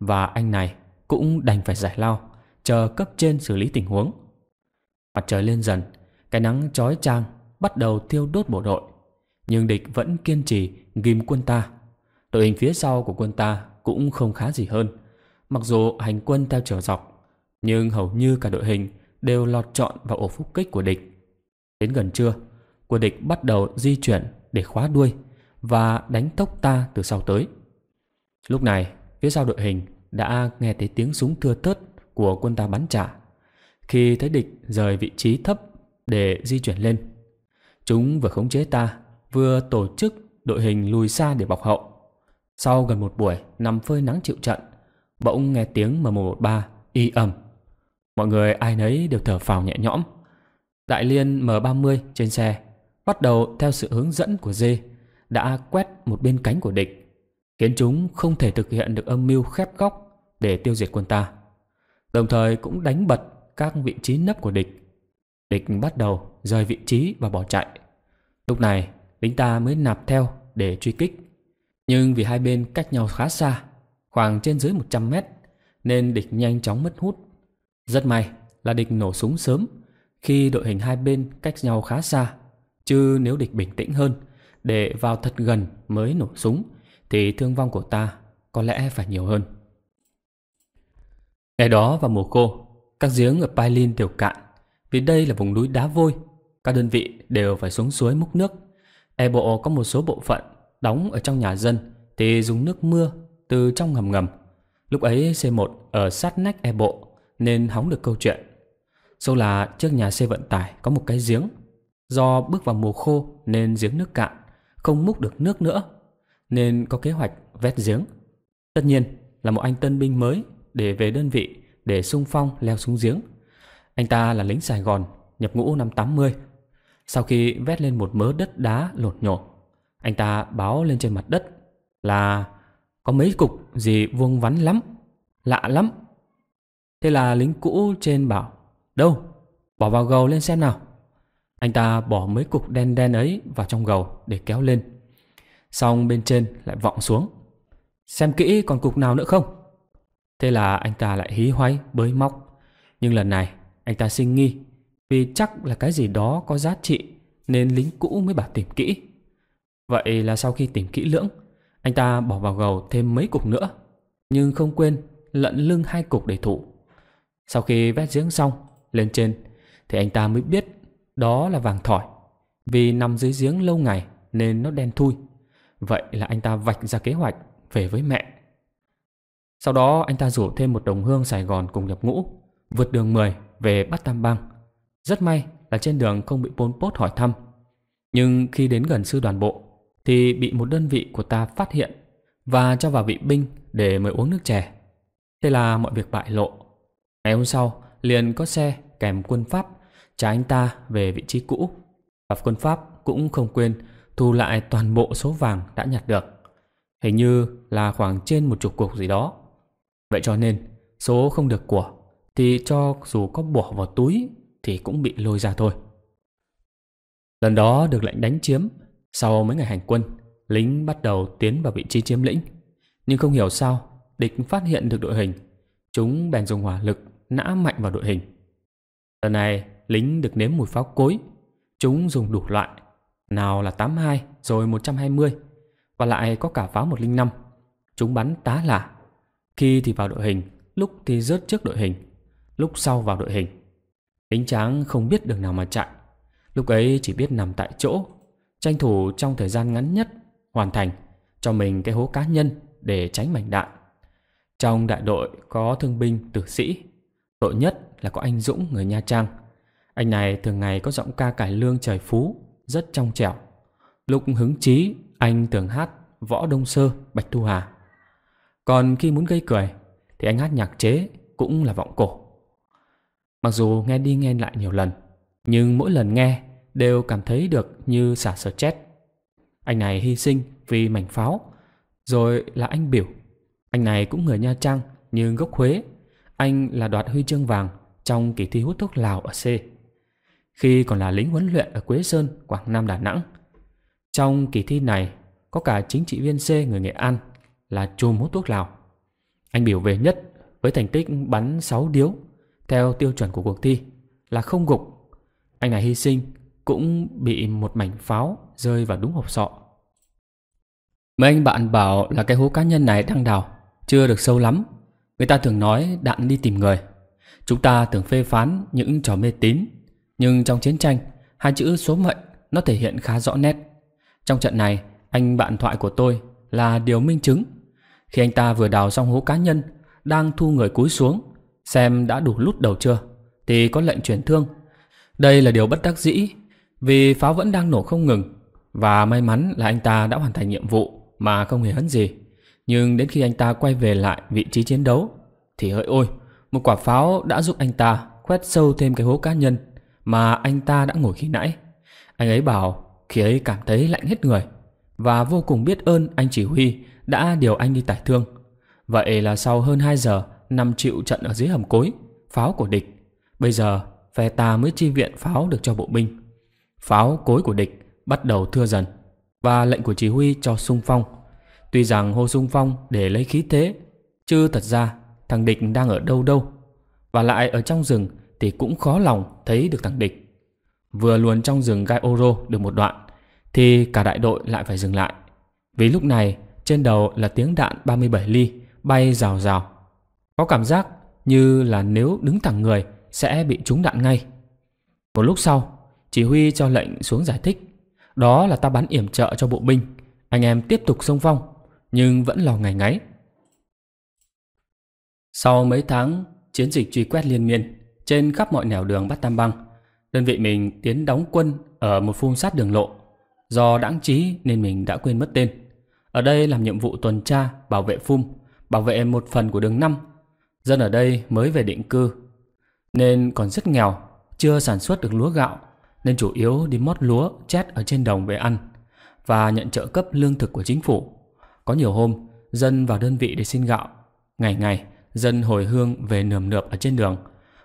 Và anh này cũng đành phải giải lao Chờ cấp trên xử lý tình huống Mặt trời lên dần Cái nắng chói chang bắt đầu thiêu đốt bộ đội Nhưng địch vẫn kiên trì ghim quân ta. Đội hình phía sau của quân ta cũng không khá gì hơn. Mặc dù hành quân theo chiều dọc, nhưng hầu như cả đội hình đều lọt trọn vào ổ phục kích của địch. Đến gần trưa, của địch bắt đầu di chuyển để khóa đuôi và đánh tốc ta từ sau tới. Lúc này, phía sau đội hình đã nghe thấy tiếng súng thưa thớt của quân ta bắn trả. Khi thấy địch rời vị trí thấp để di chuyển lên, chúng vừa khống chế ta, vừa tổ chức đội hình lùi xa để bọc hậu. Sau gần một buổi nằm phơi nắng chịu trận, bỗng nghe tiếng M113 y ầm. Mọi người ai nấy đều thở phào nhẹ nhõm. Đại liên M30 trên xe bắt đầu theo sự hướng dẫn của Dê đã quét một bên cánh của địch, khiến chúng không thể thực hiện được âm mưu khép góc để tiêu diệt quân ta. Đồng thời cũng đánh bật các vị trí nấp của địch. Địch bắt đầu rời vị trí và bỏ chạy. Lúc này, lính ta mới nạp theo để truy kích. Nhưng vì hai bên cách nhau khá xa, khoảng trên dưới 100 mét, nên địch nhanh chóng mất hút. Rất may là địch nổ súng sớm khi đội hình hai bên cách nhau khá xa, chứ nếu địch bình tĩnh hơn, để vào thật gần mới nổ súng, thì thương vong của ta có lẽ phải nhiều hơn. Ngày đó vào mùa khô, các giếng ở Pailin đều cạn, vì đây là vùng núi đá vôi, các đơn vị đều phải xuống suối múc nước E bộ có một số bộ phận đóng ở trong nhà dân thì dùng nước mưa từ trong ngầm ngầm. Lúc ấy C1 ở sát nách E bộ nên hóng được câu chuyện. Sau là trước nhà xe vận tải có một cái giếng. Do bước vào mùa khô nên giếng nước cạn, không múc được nước nữa. Nên có kế hoạch vét giếng. Tất nhiên là một anh tân binh mới để về đơn vị để sung phong leo xuống giếng. Anh ta là lính Sài Gòn, nhập ngũ năm 80 sau khi vét lên một mớ đất đá lột nhổ, anh ta báo lên trên mặt đất là có mấy cục gì vuông vắn lắm, lạ lắm. Thế là lính cũ trên bảo, đâu, bỏ vào gầu lên xem nào. Anh ta bỏ mấy cục đen đen ấy vào trong gầu để kéo lên. Xong bên trên lại vọng xuống. Xem kỹ còn cục nào nữa không? Thế là anh ta lại hí hoay bới móc. Nhưng lần này anh ta sinh nghi vì chắc là cái gì đó có giá trị nên lính cũ mới bảo tìm kỹ. Vậy là sau khi tìm kỹ lưỡng, anh ta bỏ vào gầu thêm mấy cục nữa, nhưng không quên lận lưng hai cục để thủ. Sau khi vét giếng xong, lên trên thì anh ta mới biết đó là vàng thỏi. Vì nằm dưới giếng lâu ngày nên nó đen thui. Vậy là anh ta vạch ra kế hoạch về với mẹ. Sau đó anh ta rủ thêm một đồng hương Sài Gòn cùng nhập ngũ, vượt đường 10 về Bát Tam Bang. Rất may là trên đường không bị Pol Pot hỏi thăm. Nhưng khi đến gần sư đoàn bộ thì bị một đơn vị của ta phát hiện và cho vào vị binh để mời uống nước chè. Thế là mọi việc bại lộ. Ngày hôm sau liền có xe kèm quân Pháp trả anh ta về vị trí cũ. Và quân Pháp cũng không quên thu lại toàn bộ số vàng đã nhặt được. Hình như là khoảng trên một chục cục gì đó. Vậy cho nên số không được của thì cho dù có bỏ vào túi thì cũng bị lôi ra thôi. Lần đó được lệnh đánh chiếm, sau mấy ngày hành quân, lính bắt đầu tiến vào vị trí chiếm lĩnh. Nhưng không hiểu sao, địch phát hiện được đội hình. Chúng bèn dùng hỏa lực nã mạnh vào đội hình. Lần này, lính được nếm mùi pháo cối. Chúng dùng đủ loại, nào là 82 rồi 120, và lại có cả pháo 105. Chúng bắn tá lả, khi thì vào đội hình, lúc thì rớt trước đội hình, lúc sau vào đội hình. Ánh tráng không biết đường nào mà chạy Lúc ấy chỉ biết nằm tại chỗ Tranh thủ trong thời gian ngắn nhất Hoàn thành cho mình cái hố cá nhân Để tránh mảnh đạn Trong đại đội có thương binh tử sĩ Tội nhất là có anh Dũng người Nha Trang Anh này thường ngày có giọng ca cải lương trời phú Rất trong trẻo Lúc hứng chí anh thường hát Võ Đông Sơ Bạch Thu Hà Còn khi muốn gây cười Thì anh hát nhạc chế cũng là vọng cổ Mặc dù nghe đi nghe lại nhiều lần, nhưng mỗi lần nghe đều cảm thấy được như xả sở chết. Anh này hy sinh vì mảnh pháo, rồi là anh biểu. Anh này cũng người Nha Trang nhưng gốc Huế. Anh là đoạt huy chương vàng trong kỳ thi hút thuốc Lào ở C. Khi còn là lính huấn luyện ở Quế Sơn, Quảng Nam, Đà Nẵng. Trong kỳ thi này có cả chính trị viên C người Nghệ An là chùm hút thuốc Lào. Anh biểu về nhất với thành tích bắn 6 điếu theo tiêu chuẩn của cuộc thi là không gục. Anh này hy sinh cũng bị một mảnh pháo rơi vào đúng hộp sọ. Mấy anh bạn bảo là cái hố cá nhân này đang đào, chưa được sâu lắm. Người ta thường nói đạn đi tìm người. Chúng ta thường phê phán những trò mê tín. Nhưng trong chiến tranh, hai chữ số mệnh nó thể hiện khá rõ nét. Trong trận này, anh bạn thoại của tôi là điều minh chứng. Khi anh ta vừa đào xong hố cá nhân, đang thu người cúi xuống xem đã đủ lút đầu chưa, thì có lệnh chuyển thương. Đây là điều bất đắc dĩ, vì pháo vẫn đang nổ không ngừng, và may mắn là anh ta đã hoàn thành nhiệm vụ mà không hề hấn gì. Nhưng đến khi anh ta quay về lại vị trí chiến đấu, thì hỡi ôi, một quả pháo đã giúp anh ta khoét sâu thêm cái hố cá nhân mà anh ta đã ngồi khi nãy. Anh ấy bảo khi ấy cảm thấy lạnh hết người và vô cùng biết ơn anh chỉ huy đã điều anh đi tải thương. Vậy là sau hơn 2 giờ, nằm triệu trận ở dưới hầm cối, pháo của địch. Bây giờ, phe ta mới chi viện pháo được cho bộ binh. Pháo cối của địch bắt đầu thưa dần và lệnh của chỉ huy cho sung phong. Tuy rằng hô sung phong để lấy khí thế, chứ thật ra thằng địch đang ở đâu đâu. Và lại ở trong rừng thì cũng khó lòng thấy được thằng địch. Vừa luồn trong rừng gai Oro được một đoạn thì cả đại đội lại phải dừng lại. Vì lúc này trên đầu là tiếng đạn 37 ly bay rào rào có cảm giác như là nếu đứng thẳng người sẽ bị trúng đạn ngay. Một lúc sau, chỉ huy cho lệnh xuống giải thích. Đó là ta bắn yểm trợ cho bộ binh. Anh em tiếp tục xông phong, nhưng vẫn lo ngày ngáy. Sau mấy tháng chiến dịch truy quét liên miên trên khắp mọi nẻo đường Bát Tam băng đơn vị mình tiến đóng quân ở một phun sát đường lộ. Do đãng trí nên mình đã quên mất tên. Ở đây làm nhiệm vụ tuần tra, bảo vệ phun bảo vệ một phần của đường 5 Dân ở đây mới về định cư, nên còn rất nghèo, chưa sản xuất được lúa gạo, nên chủ yếu đi mót lúa chét ở trên đồng về ăn và nhận trợ cấp lương thực của chính phủ. Có nhiều hôm, dân vào đơn vị để xin gạo. Ngày ngày, dân hồi hương về nườm nượp ở trên đường.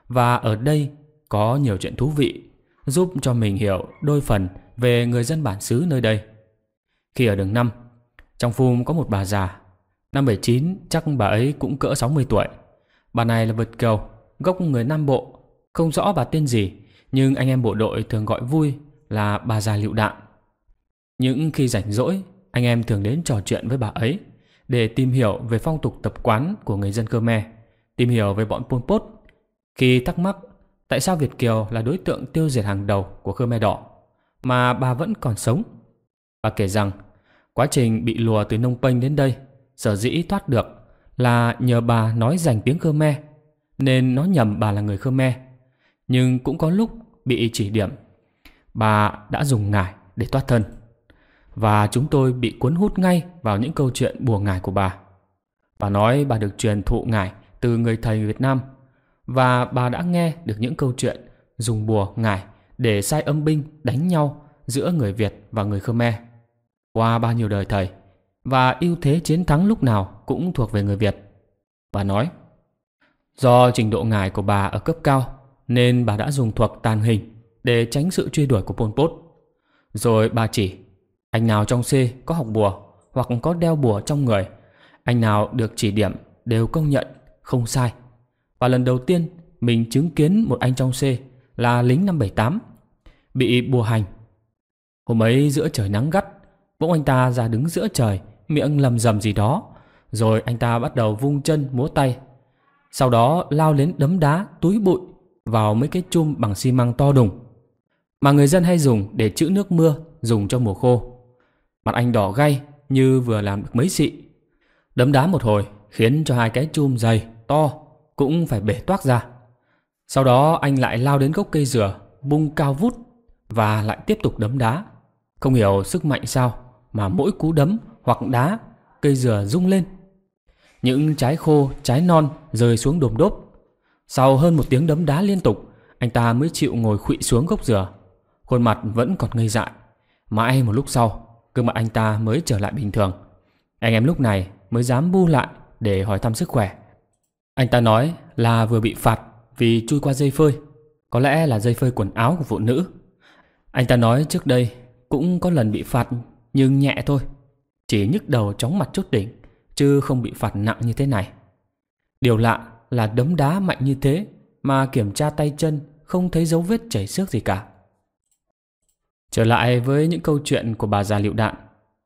Và ở đây có nhiều chuyện thú vị, giúp cho mình hiểu đôi phần về người dân bản xứ nơi đây. Khi ở đường năm trong phum có một bà già. Năm 79 chắc bà ấy cũng cỡ 60 tuổi. Bà này là vượt cầu, gốc người Nam Bộ. Không rõ bà tên gì, nhưng anh em bộ đội thường gọi vui là bà già lựu đạn. Những khi rảnh rỗi, anh em thường đến trò chuyện với bà ấy để tìm hiểu về phong tục tập quán của người dân Khmer, tìm hiểu về bọn Pol Pot. Khi thắc mắc tại sao Việt Kiều là đối tượng tiêu diệt hàng đầu của Khmer Đỏ mà bà vẫn còn sống. Bà kể rằng quá trình bị lùa từ Nông Penh đến đây sở dĩ thoát được là nhờ bà nói rành tiếng Khmer, nên nó nhầm bà là người Khmer. Nhưng cũng có lúc bị chỉ điểm, bà đã dùng ngải để thoát thân. Và chúng tôi bị cuốn hút ngay vào những câu chuyện bùa ngải của bà. Bà nói bà được truyền thụ ngải từ người thầy Việt Nam và bà đã nghe được những câu chuyện dùng bùa ngải để sai âm binh đánh nhau giữa người Việt và người Khmer. Qua bao nhiêu đời thầy, và ưu thế chiến thắng lúc nào cũng thuộc về người Việt. Bà nói, do trình độ ngài của bà ở cấp cao nên bà đã dùng thuật tàn hình để tránh sự truy đuổi của Pol Pot. Rồi bà chỉ, anh nào trong C có học bùa hoặc có đeo bùa trong người, anh nào được chỉ điểm đều công nhận không sai. Và lần đầu tiên mình chứng kiến một anh trong C là lính 578 bị bùa hành. Hôm ấy giữa trời nắng gắt Bỗng anh ta ra đứng giữa trời Miệng lầm rầm gì đó Rồi anh ta bắt đầu vung chân múa tay Sau đó lao đến đấm đá túi bụi Vào mấy cái chum bằng xi măng to đùng Mà người dân hay dùng để chữ nước mưa Dùng cho mùa khô Mặt anh đỏ gay như vừa làm được mấy xị Đấm đá một hồi Khiến cho hai cái chum dày to Cũng phải bể toác ra Sau đó anh lại lao đến gốc cây dừa Bung cao vút Và lại tiếp tục đấm đá Không hiểu sức mạnh sao mà mỗi cú đấm hoặc đá cây dừa rung lên. Những trái khô, trái non rơi xuống đồm đốp. Sau hơn một tiếng đấm đá liên tục, anh ta mới chịu ngồi khuỵu xuống gốc dừa. Khuôn mặt vẫn còn ngây dại. Mãi một lúc sau, gương mặt anh ta mới trở lại bình thường. Anh em lúc này mới dám bu lại để hỏi thăm sức khỏe. Anh ta nói là vừa bị phạt vì chui qua dây phơi. Có lẽ là dây phơi quần áo của phụ nữ. Anh ta nói trước đây cũng có lần bị phạt nhưng nhẹ thôi. Chỉ nhức đầu chóng mặt chút đỉnh, chứ không bị phạt nặng như thế này. Điều lạ là đấm đá mạnh như thế mà kiểm tra tay chân không thấy dấu vết chảy xước gì cả. Trở lại với những câu chuyện của bà già liệu đạn.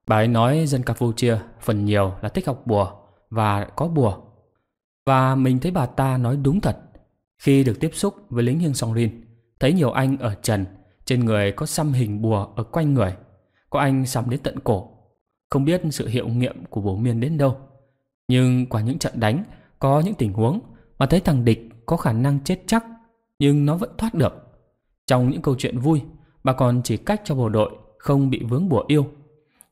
Bà ấy nói dân Campuchia phần nhiều là thích học bùa và có bùa. Và mình thấy bà ta nói đúng thật. Khi được tiếp xúc với lính Hiêng Song Rin, thấy nhiều anh ở trần, trên người có xăm hình bùa ở quanh người có anh sắm đến tận cổ. Không biết sự hiệu nghiệm của bố Miên đến đâu. Nhưng qua những trận đánh, có những tình huống mà thấy thằng địch có khả năng chết chắc, nhưng nó vẫn thoát được. Trong những câu chuyện vui, bà còn chỉ cách cho bộ đội không bị vướng bùa yêu.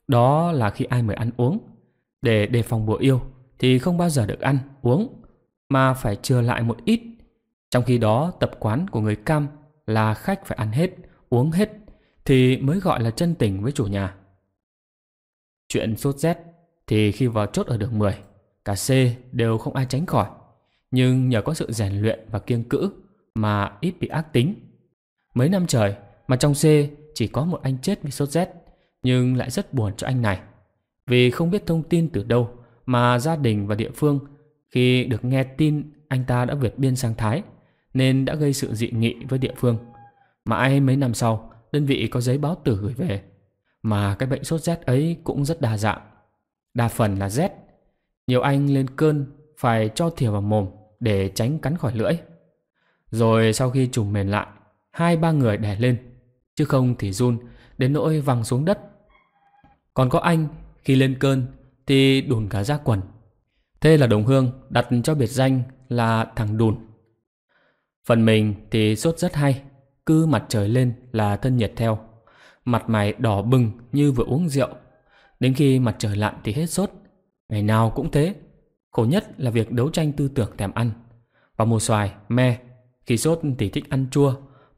Đó là khi ai mời ăn uống. Để đề phòng bùa yêu thì không bao giờ được ăn, uống, mà phải chừa lại một ít. Trong khi đó tập quán của người cam là khách phải ăn hết, uống hết thì mới gọi là chân tình với chủ nhà. Chuyện sốt rét thì khi vào chốt ở đường 10, cả C đều không ai tránh khỏi. Nhưng nhờ có sự rèn luyện và kiêng cữ mà ít bị ác tính. Mấy năm trời mà trong C chỉ có một anh chết vì sốt rét nhưng lại rất buồn cho anh này. Vì không biết thông tin từ đâu mà gia đình và địa phương khi được nghe tin anh ta đã vượt biên sang Thái nên đã gây sự dị nghị với địa phương. Mãi mấy năm sau đơn vị có giấy báo tử gửi về. Mà cái bệnh sốt rét ấy cũng rất đa dạng. Đa phần là rét. Nhiều anh lên cơn phải cho thìa vào mồm để tránh cắn khỏi lưỡi. Rồi sau khi trùm mền lại, hai ba người đè lên, chứ không thì run đến nỗi văng xuống đất. Còn có anh, khi lên cơn thì đùn cả ra quần. Thế là đồng hương đặt cho biệt danh là thằng đùn. Phần mình thì sốt rất hay, cứ mặt trời lên là thân nhiệt theo Mặt mày đỏ bừng như vừa uống rượu Đến khi mặt trời lặn thì hết sốt Ngày nào cũng thế Khổ nhất là việc đấu tranh tư tưởng thèm ăn Vào mùa xoài, me Khi sốt thì thích ăn chua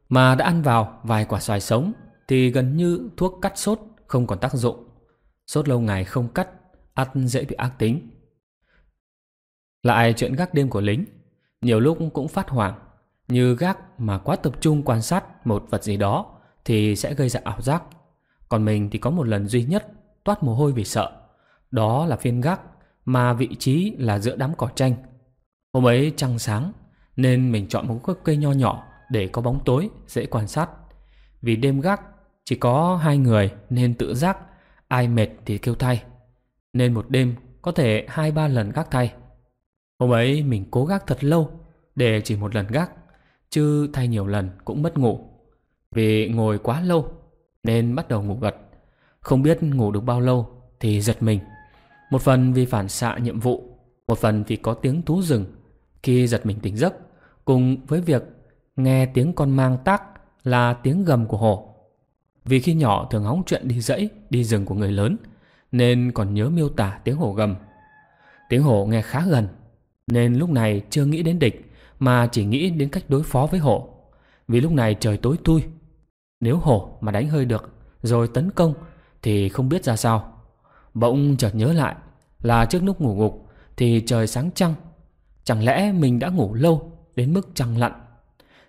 Mà đã ăn vào vài quả xoài sống Thì gần như thuốc cắt sốt không còn tác dụng Sốt lâu ngày không cắt Ăn dễ bị ác tính Lại chuyện gác đêm của lính Nhiều lúc cũng phát hoảng như gác mà quá tập trung quan sát một vật gì đó thì sẽ gây ra ảo giác. Còn mình thì có một lần duy nhất toát mồ hôi vì sợ. Đó là phiên gác mà vị trí là giữa đám cỏ tranh. Hôm ấy trăng sáng nên mình chọn một gốc cây nho nhỏ để có bóng tối dễ quan sát. Vì đêm gác chỉ có hai người nên tự giác ai mệt thì kêu thay. Nên một đêm có thể hai ba lần gác thay. Hôm ấy mình cố gác thật lâu để chỉ một lần gác chứ thay nhiều lần cũng mất ngủ. Vì ngồi quá lâu nên bắt đầu ngủ gật. Không biết ngủ được bao lâu thì giật mình. Một phần vì phản xạ nhiệm vụ, một phần vì có tiếng thú rừng. Khi giật mình tỉnh giấc, cùng với việc nghe tiếng con mang tác là tiếng gầm của hổ. Vì khi nhỏ thường hóng chuyện đi dẫy đi rừng của người lớn, nên còn nhớ miêu tả tiếng hổ gầm. Tiếng hổ nghe khá gần, nên lúc này chưa nghĩ đến địch, mà chỉ nghĩ đến cách đối phó với hổ. Vì lúc này trời tối tui. Nếu hổ mà đánh hơi được rồi tấn công thì không biết ra sao. Bỗng chợt nhớ lại là trước lúc ngủ ngục thì trời sáng trăng. Chẳng lẽ mình đã ngủ lâu đến mức trăng lặn.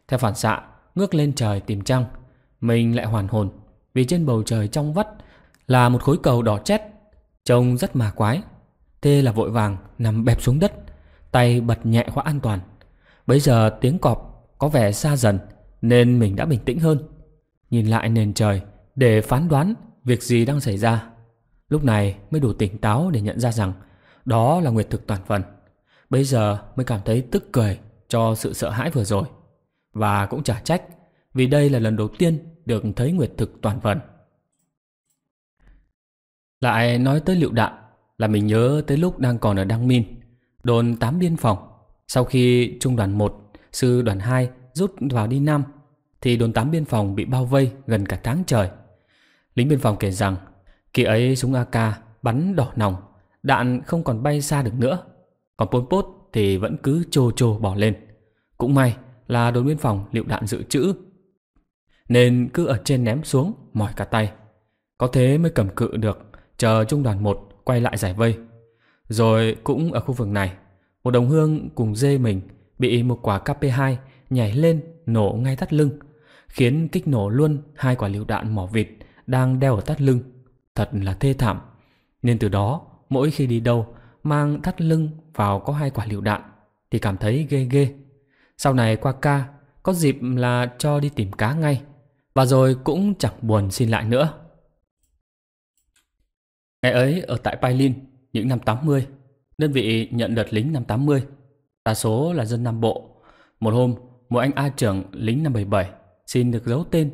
Theo phản xạ, ngước lên trời tìm trăng. Mình lại hoàn hồn vì trên bầu trời trong vắt là một khối cầu đỏ chét. Trông rất mà quái. Thế là vội vàng nằm bẹp xuống đất, tay bật nhẹ khóa an toàn. Bây giờ tiếng cọp có vẻ xa dần nên mình đã bình tĩnh hơn. Nhìn lại nền trời để phán đoán việc gì đang xảy ra. Lúc này mới đủ tỉnh táo để nhận ra rằng đó là nguyệt thực toàn phần. Bây giờ mới cảm thấy tức cười cho sự sợ hãi vừa rồi. Và cũng chả trách vì đây là lần đầu tiên được thấy nguyệt thực toàn phần. Lại nói tới liệu đạn là mình nhớ tới lúc đang còn ở Đăng Min, đồn tám biên phòng sau khi trung đoàn 1, sư đoàn 2 rút vào đi Nam, thì đồn tám biên phòng bị bao vây gần cả tháng trời. Lính biên phòng kể rằng, khi ấy súng AK bắn đỏ nòng, đạn không còn bay xa được nữa. Còn Pol Pot thì vẫn cứ trô trô bỏ lên. Cũng may là đồn biên phòng liệu đạn dự trữ. Nên cứ ở trên ném xuống, mỏi cả tay. Có thế mới cầm cự được, chờ trung đoàn 1 quay lại giải vây. Rồi cũng ở khu vực này một đồng hương cùng dê mình bị một quả KP2 nhảy lên nổ ngay thắt lưng, khiến kích nổ luôn hai quả lựu đạn mỏ vịt đang đeo ở thắt lưng. Thật là thê thảm. Nên từ đó, mỗi khi đi đâu mang thắt lưng vào có hai quả lựu đạn thì cảm thấy ghê ghê. Sau này qua ca, có dịp là cho đi tìm cá ngay. Và rồi cũng chẳng buồn xin lại nữa. Ngày ấy ở tại Pailin, những năm 80, Đơn vị nhận đợt lính năm 80, đa số là dân Nam Bộ. Một hôm, một anh A trưởng lính năm 77 xin được giấu tên.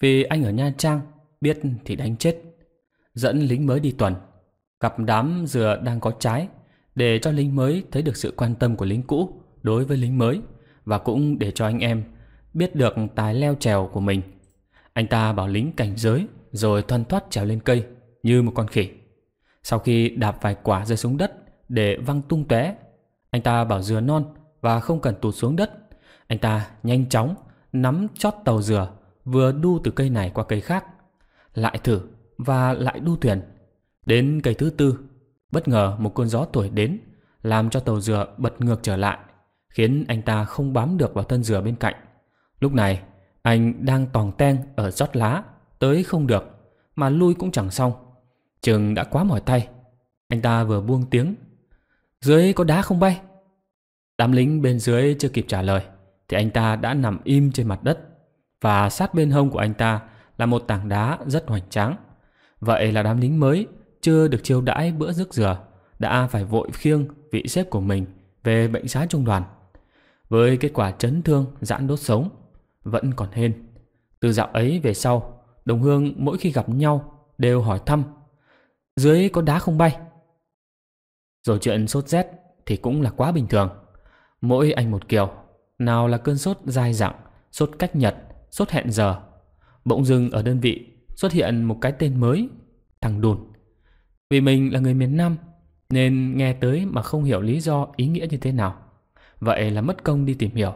Vì anh ở Nha Trang, biết thì đánh chết. Dẫn lính mới đi tuần, gặp đám dừa đang có trái để cho lính mới thấy được sự quan tâm của lính cũ đối với lính mới và cũng để cho anh em biết được tài leo trèo của mình. Anh ta bảo lính cảnh giới rồi thoăn thoát trèo lên cây như một con khỉ. Sau khi đạp vài quả rơi xuống đất, để văng tung tóe. Anh ta bảo dừa non và không cần tụt xuống đất. Anh ta nhanh chóng nắm chót tàu dừa vừa đu từ cây này qua cây khác. Lại thử và lại đu thuyền. Đến cây thứ tư, bất ngờ một cơn gió thổi đến làm cho tàu dừa bật ngược trở lại khiến anh ta không bám được vào thân dừa bên cạnh. Lúc này, anh đang tòng ten ở rót lá, tới không được, mà lui cũng chẳng xong. Chừng đã quá mỏi tay. Anh ta vừa buông tiếng dưới có đá không bay? Đám lính bên dưới chưa kịp trả lời, thì anh ta đã nằm im trên mặt đất. Và sát bên hông của anh ta là một tảng đá rất hoành tráng. Vậy là đám lính mới chưa được chiêu đãi bữa rước dừa, đã phải vội khiêng vị xếp của mình về bệnh xá trung đoàn. Với kết quả chấn thương giãn đốt sống, vẫn còn hên. Từ dạo ấy về sau, đồng hương mỗi khi gặp nhau đều hỏi thăm. Dưới có đá không bay? Rồi chuyện sốt rét thì cũng là quá bình thường. Mỗi anh một kiểu, nào là cơn sốt dai dẳng, sốt cách nhật, sốt hẹn giờ. Bỗng dưng ở đơn vị xuất hiện một cái tên mới, thằng đùn. Vì mình là người miền Nam nên nghe tới mà không hiểu lý do ý nghĩa như thế nào. Vậy là mất công đi tìm hiểu.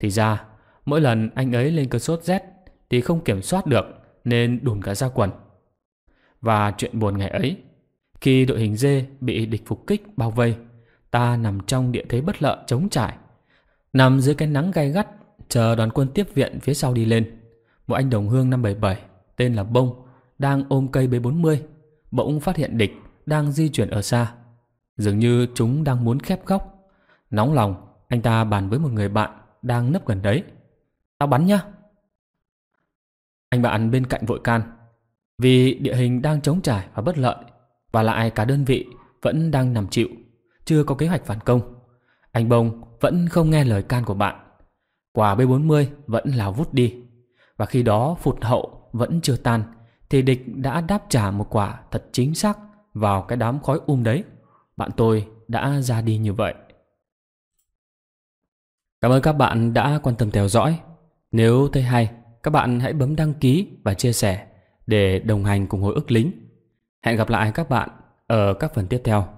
Thì ra, mỗi lần anh ấy lên cơn sốt rét thì không kiểm soát được nên đùn cả ra quần. Và chuyện buồn ngày ấy khi đội hình dê bị địch phục kích bao vây, ta nằm trong địa thế bất lợi chống trải. Nằm dưới cái nắng gay gắt, chờ đoàn quân tiếp viện phía sau đi lên. Một anh đồng hương năm 77, tên là Bông, đang ôm cây B40, bỗng phát hiện địch đang di chuyển ở xa. Dường như chúng đang muốn khép góc. Nóng lòng, anh ta bàn với một người bạn đang nấp gần đấy. Tao bắn nhá. Anh bạn bên cạnh vội can. Vì địa hình đang chống trải và bất lợi, và lại cả đơn vị vẫn đang nằm chịu, chưa có kế hoạch phản công. Anh Bông vẫn không nghe lời can của bạn. Quả B40 vẫn lao vút đi. Và khi đó phụt hậu vẫn chưa tan, thì địch đã đáp trả một quả thật chính xác vào cái đám khói um đấy. Bạn tôi đã ra đi như vậy. Cảm ơn các bạn đã quan tâm theo dõi. Nếu thấy hay, các bạn hãy bấm đăng ký và chia sẻ để đồng hành cùng hồi ức lính. Hẹn gặp lại các bạn ở các phần tiếp theo.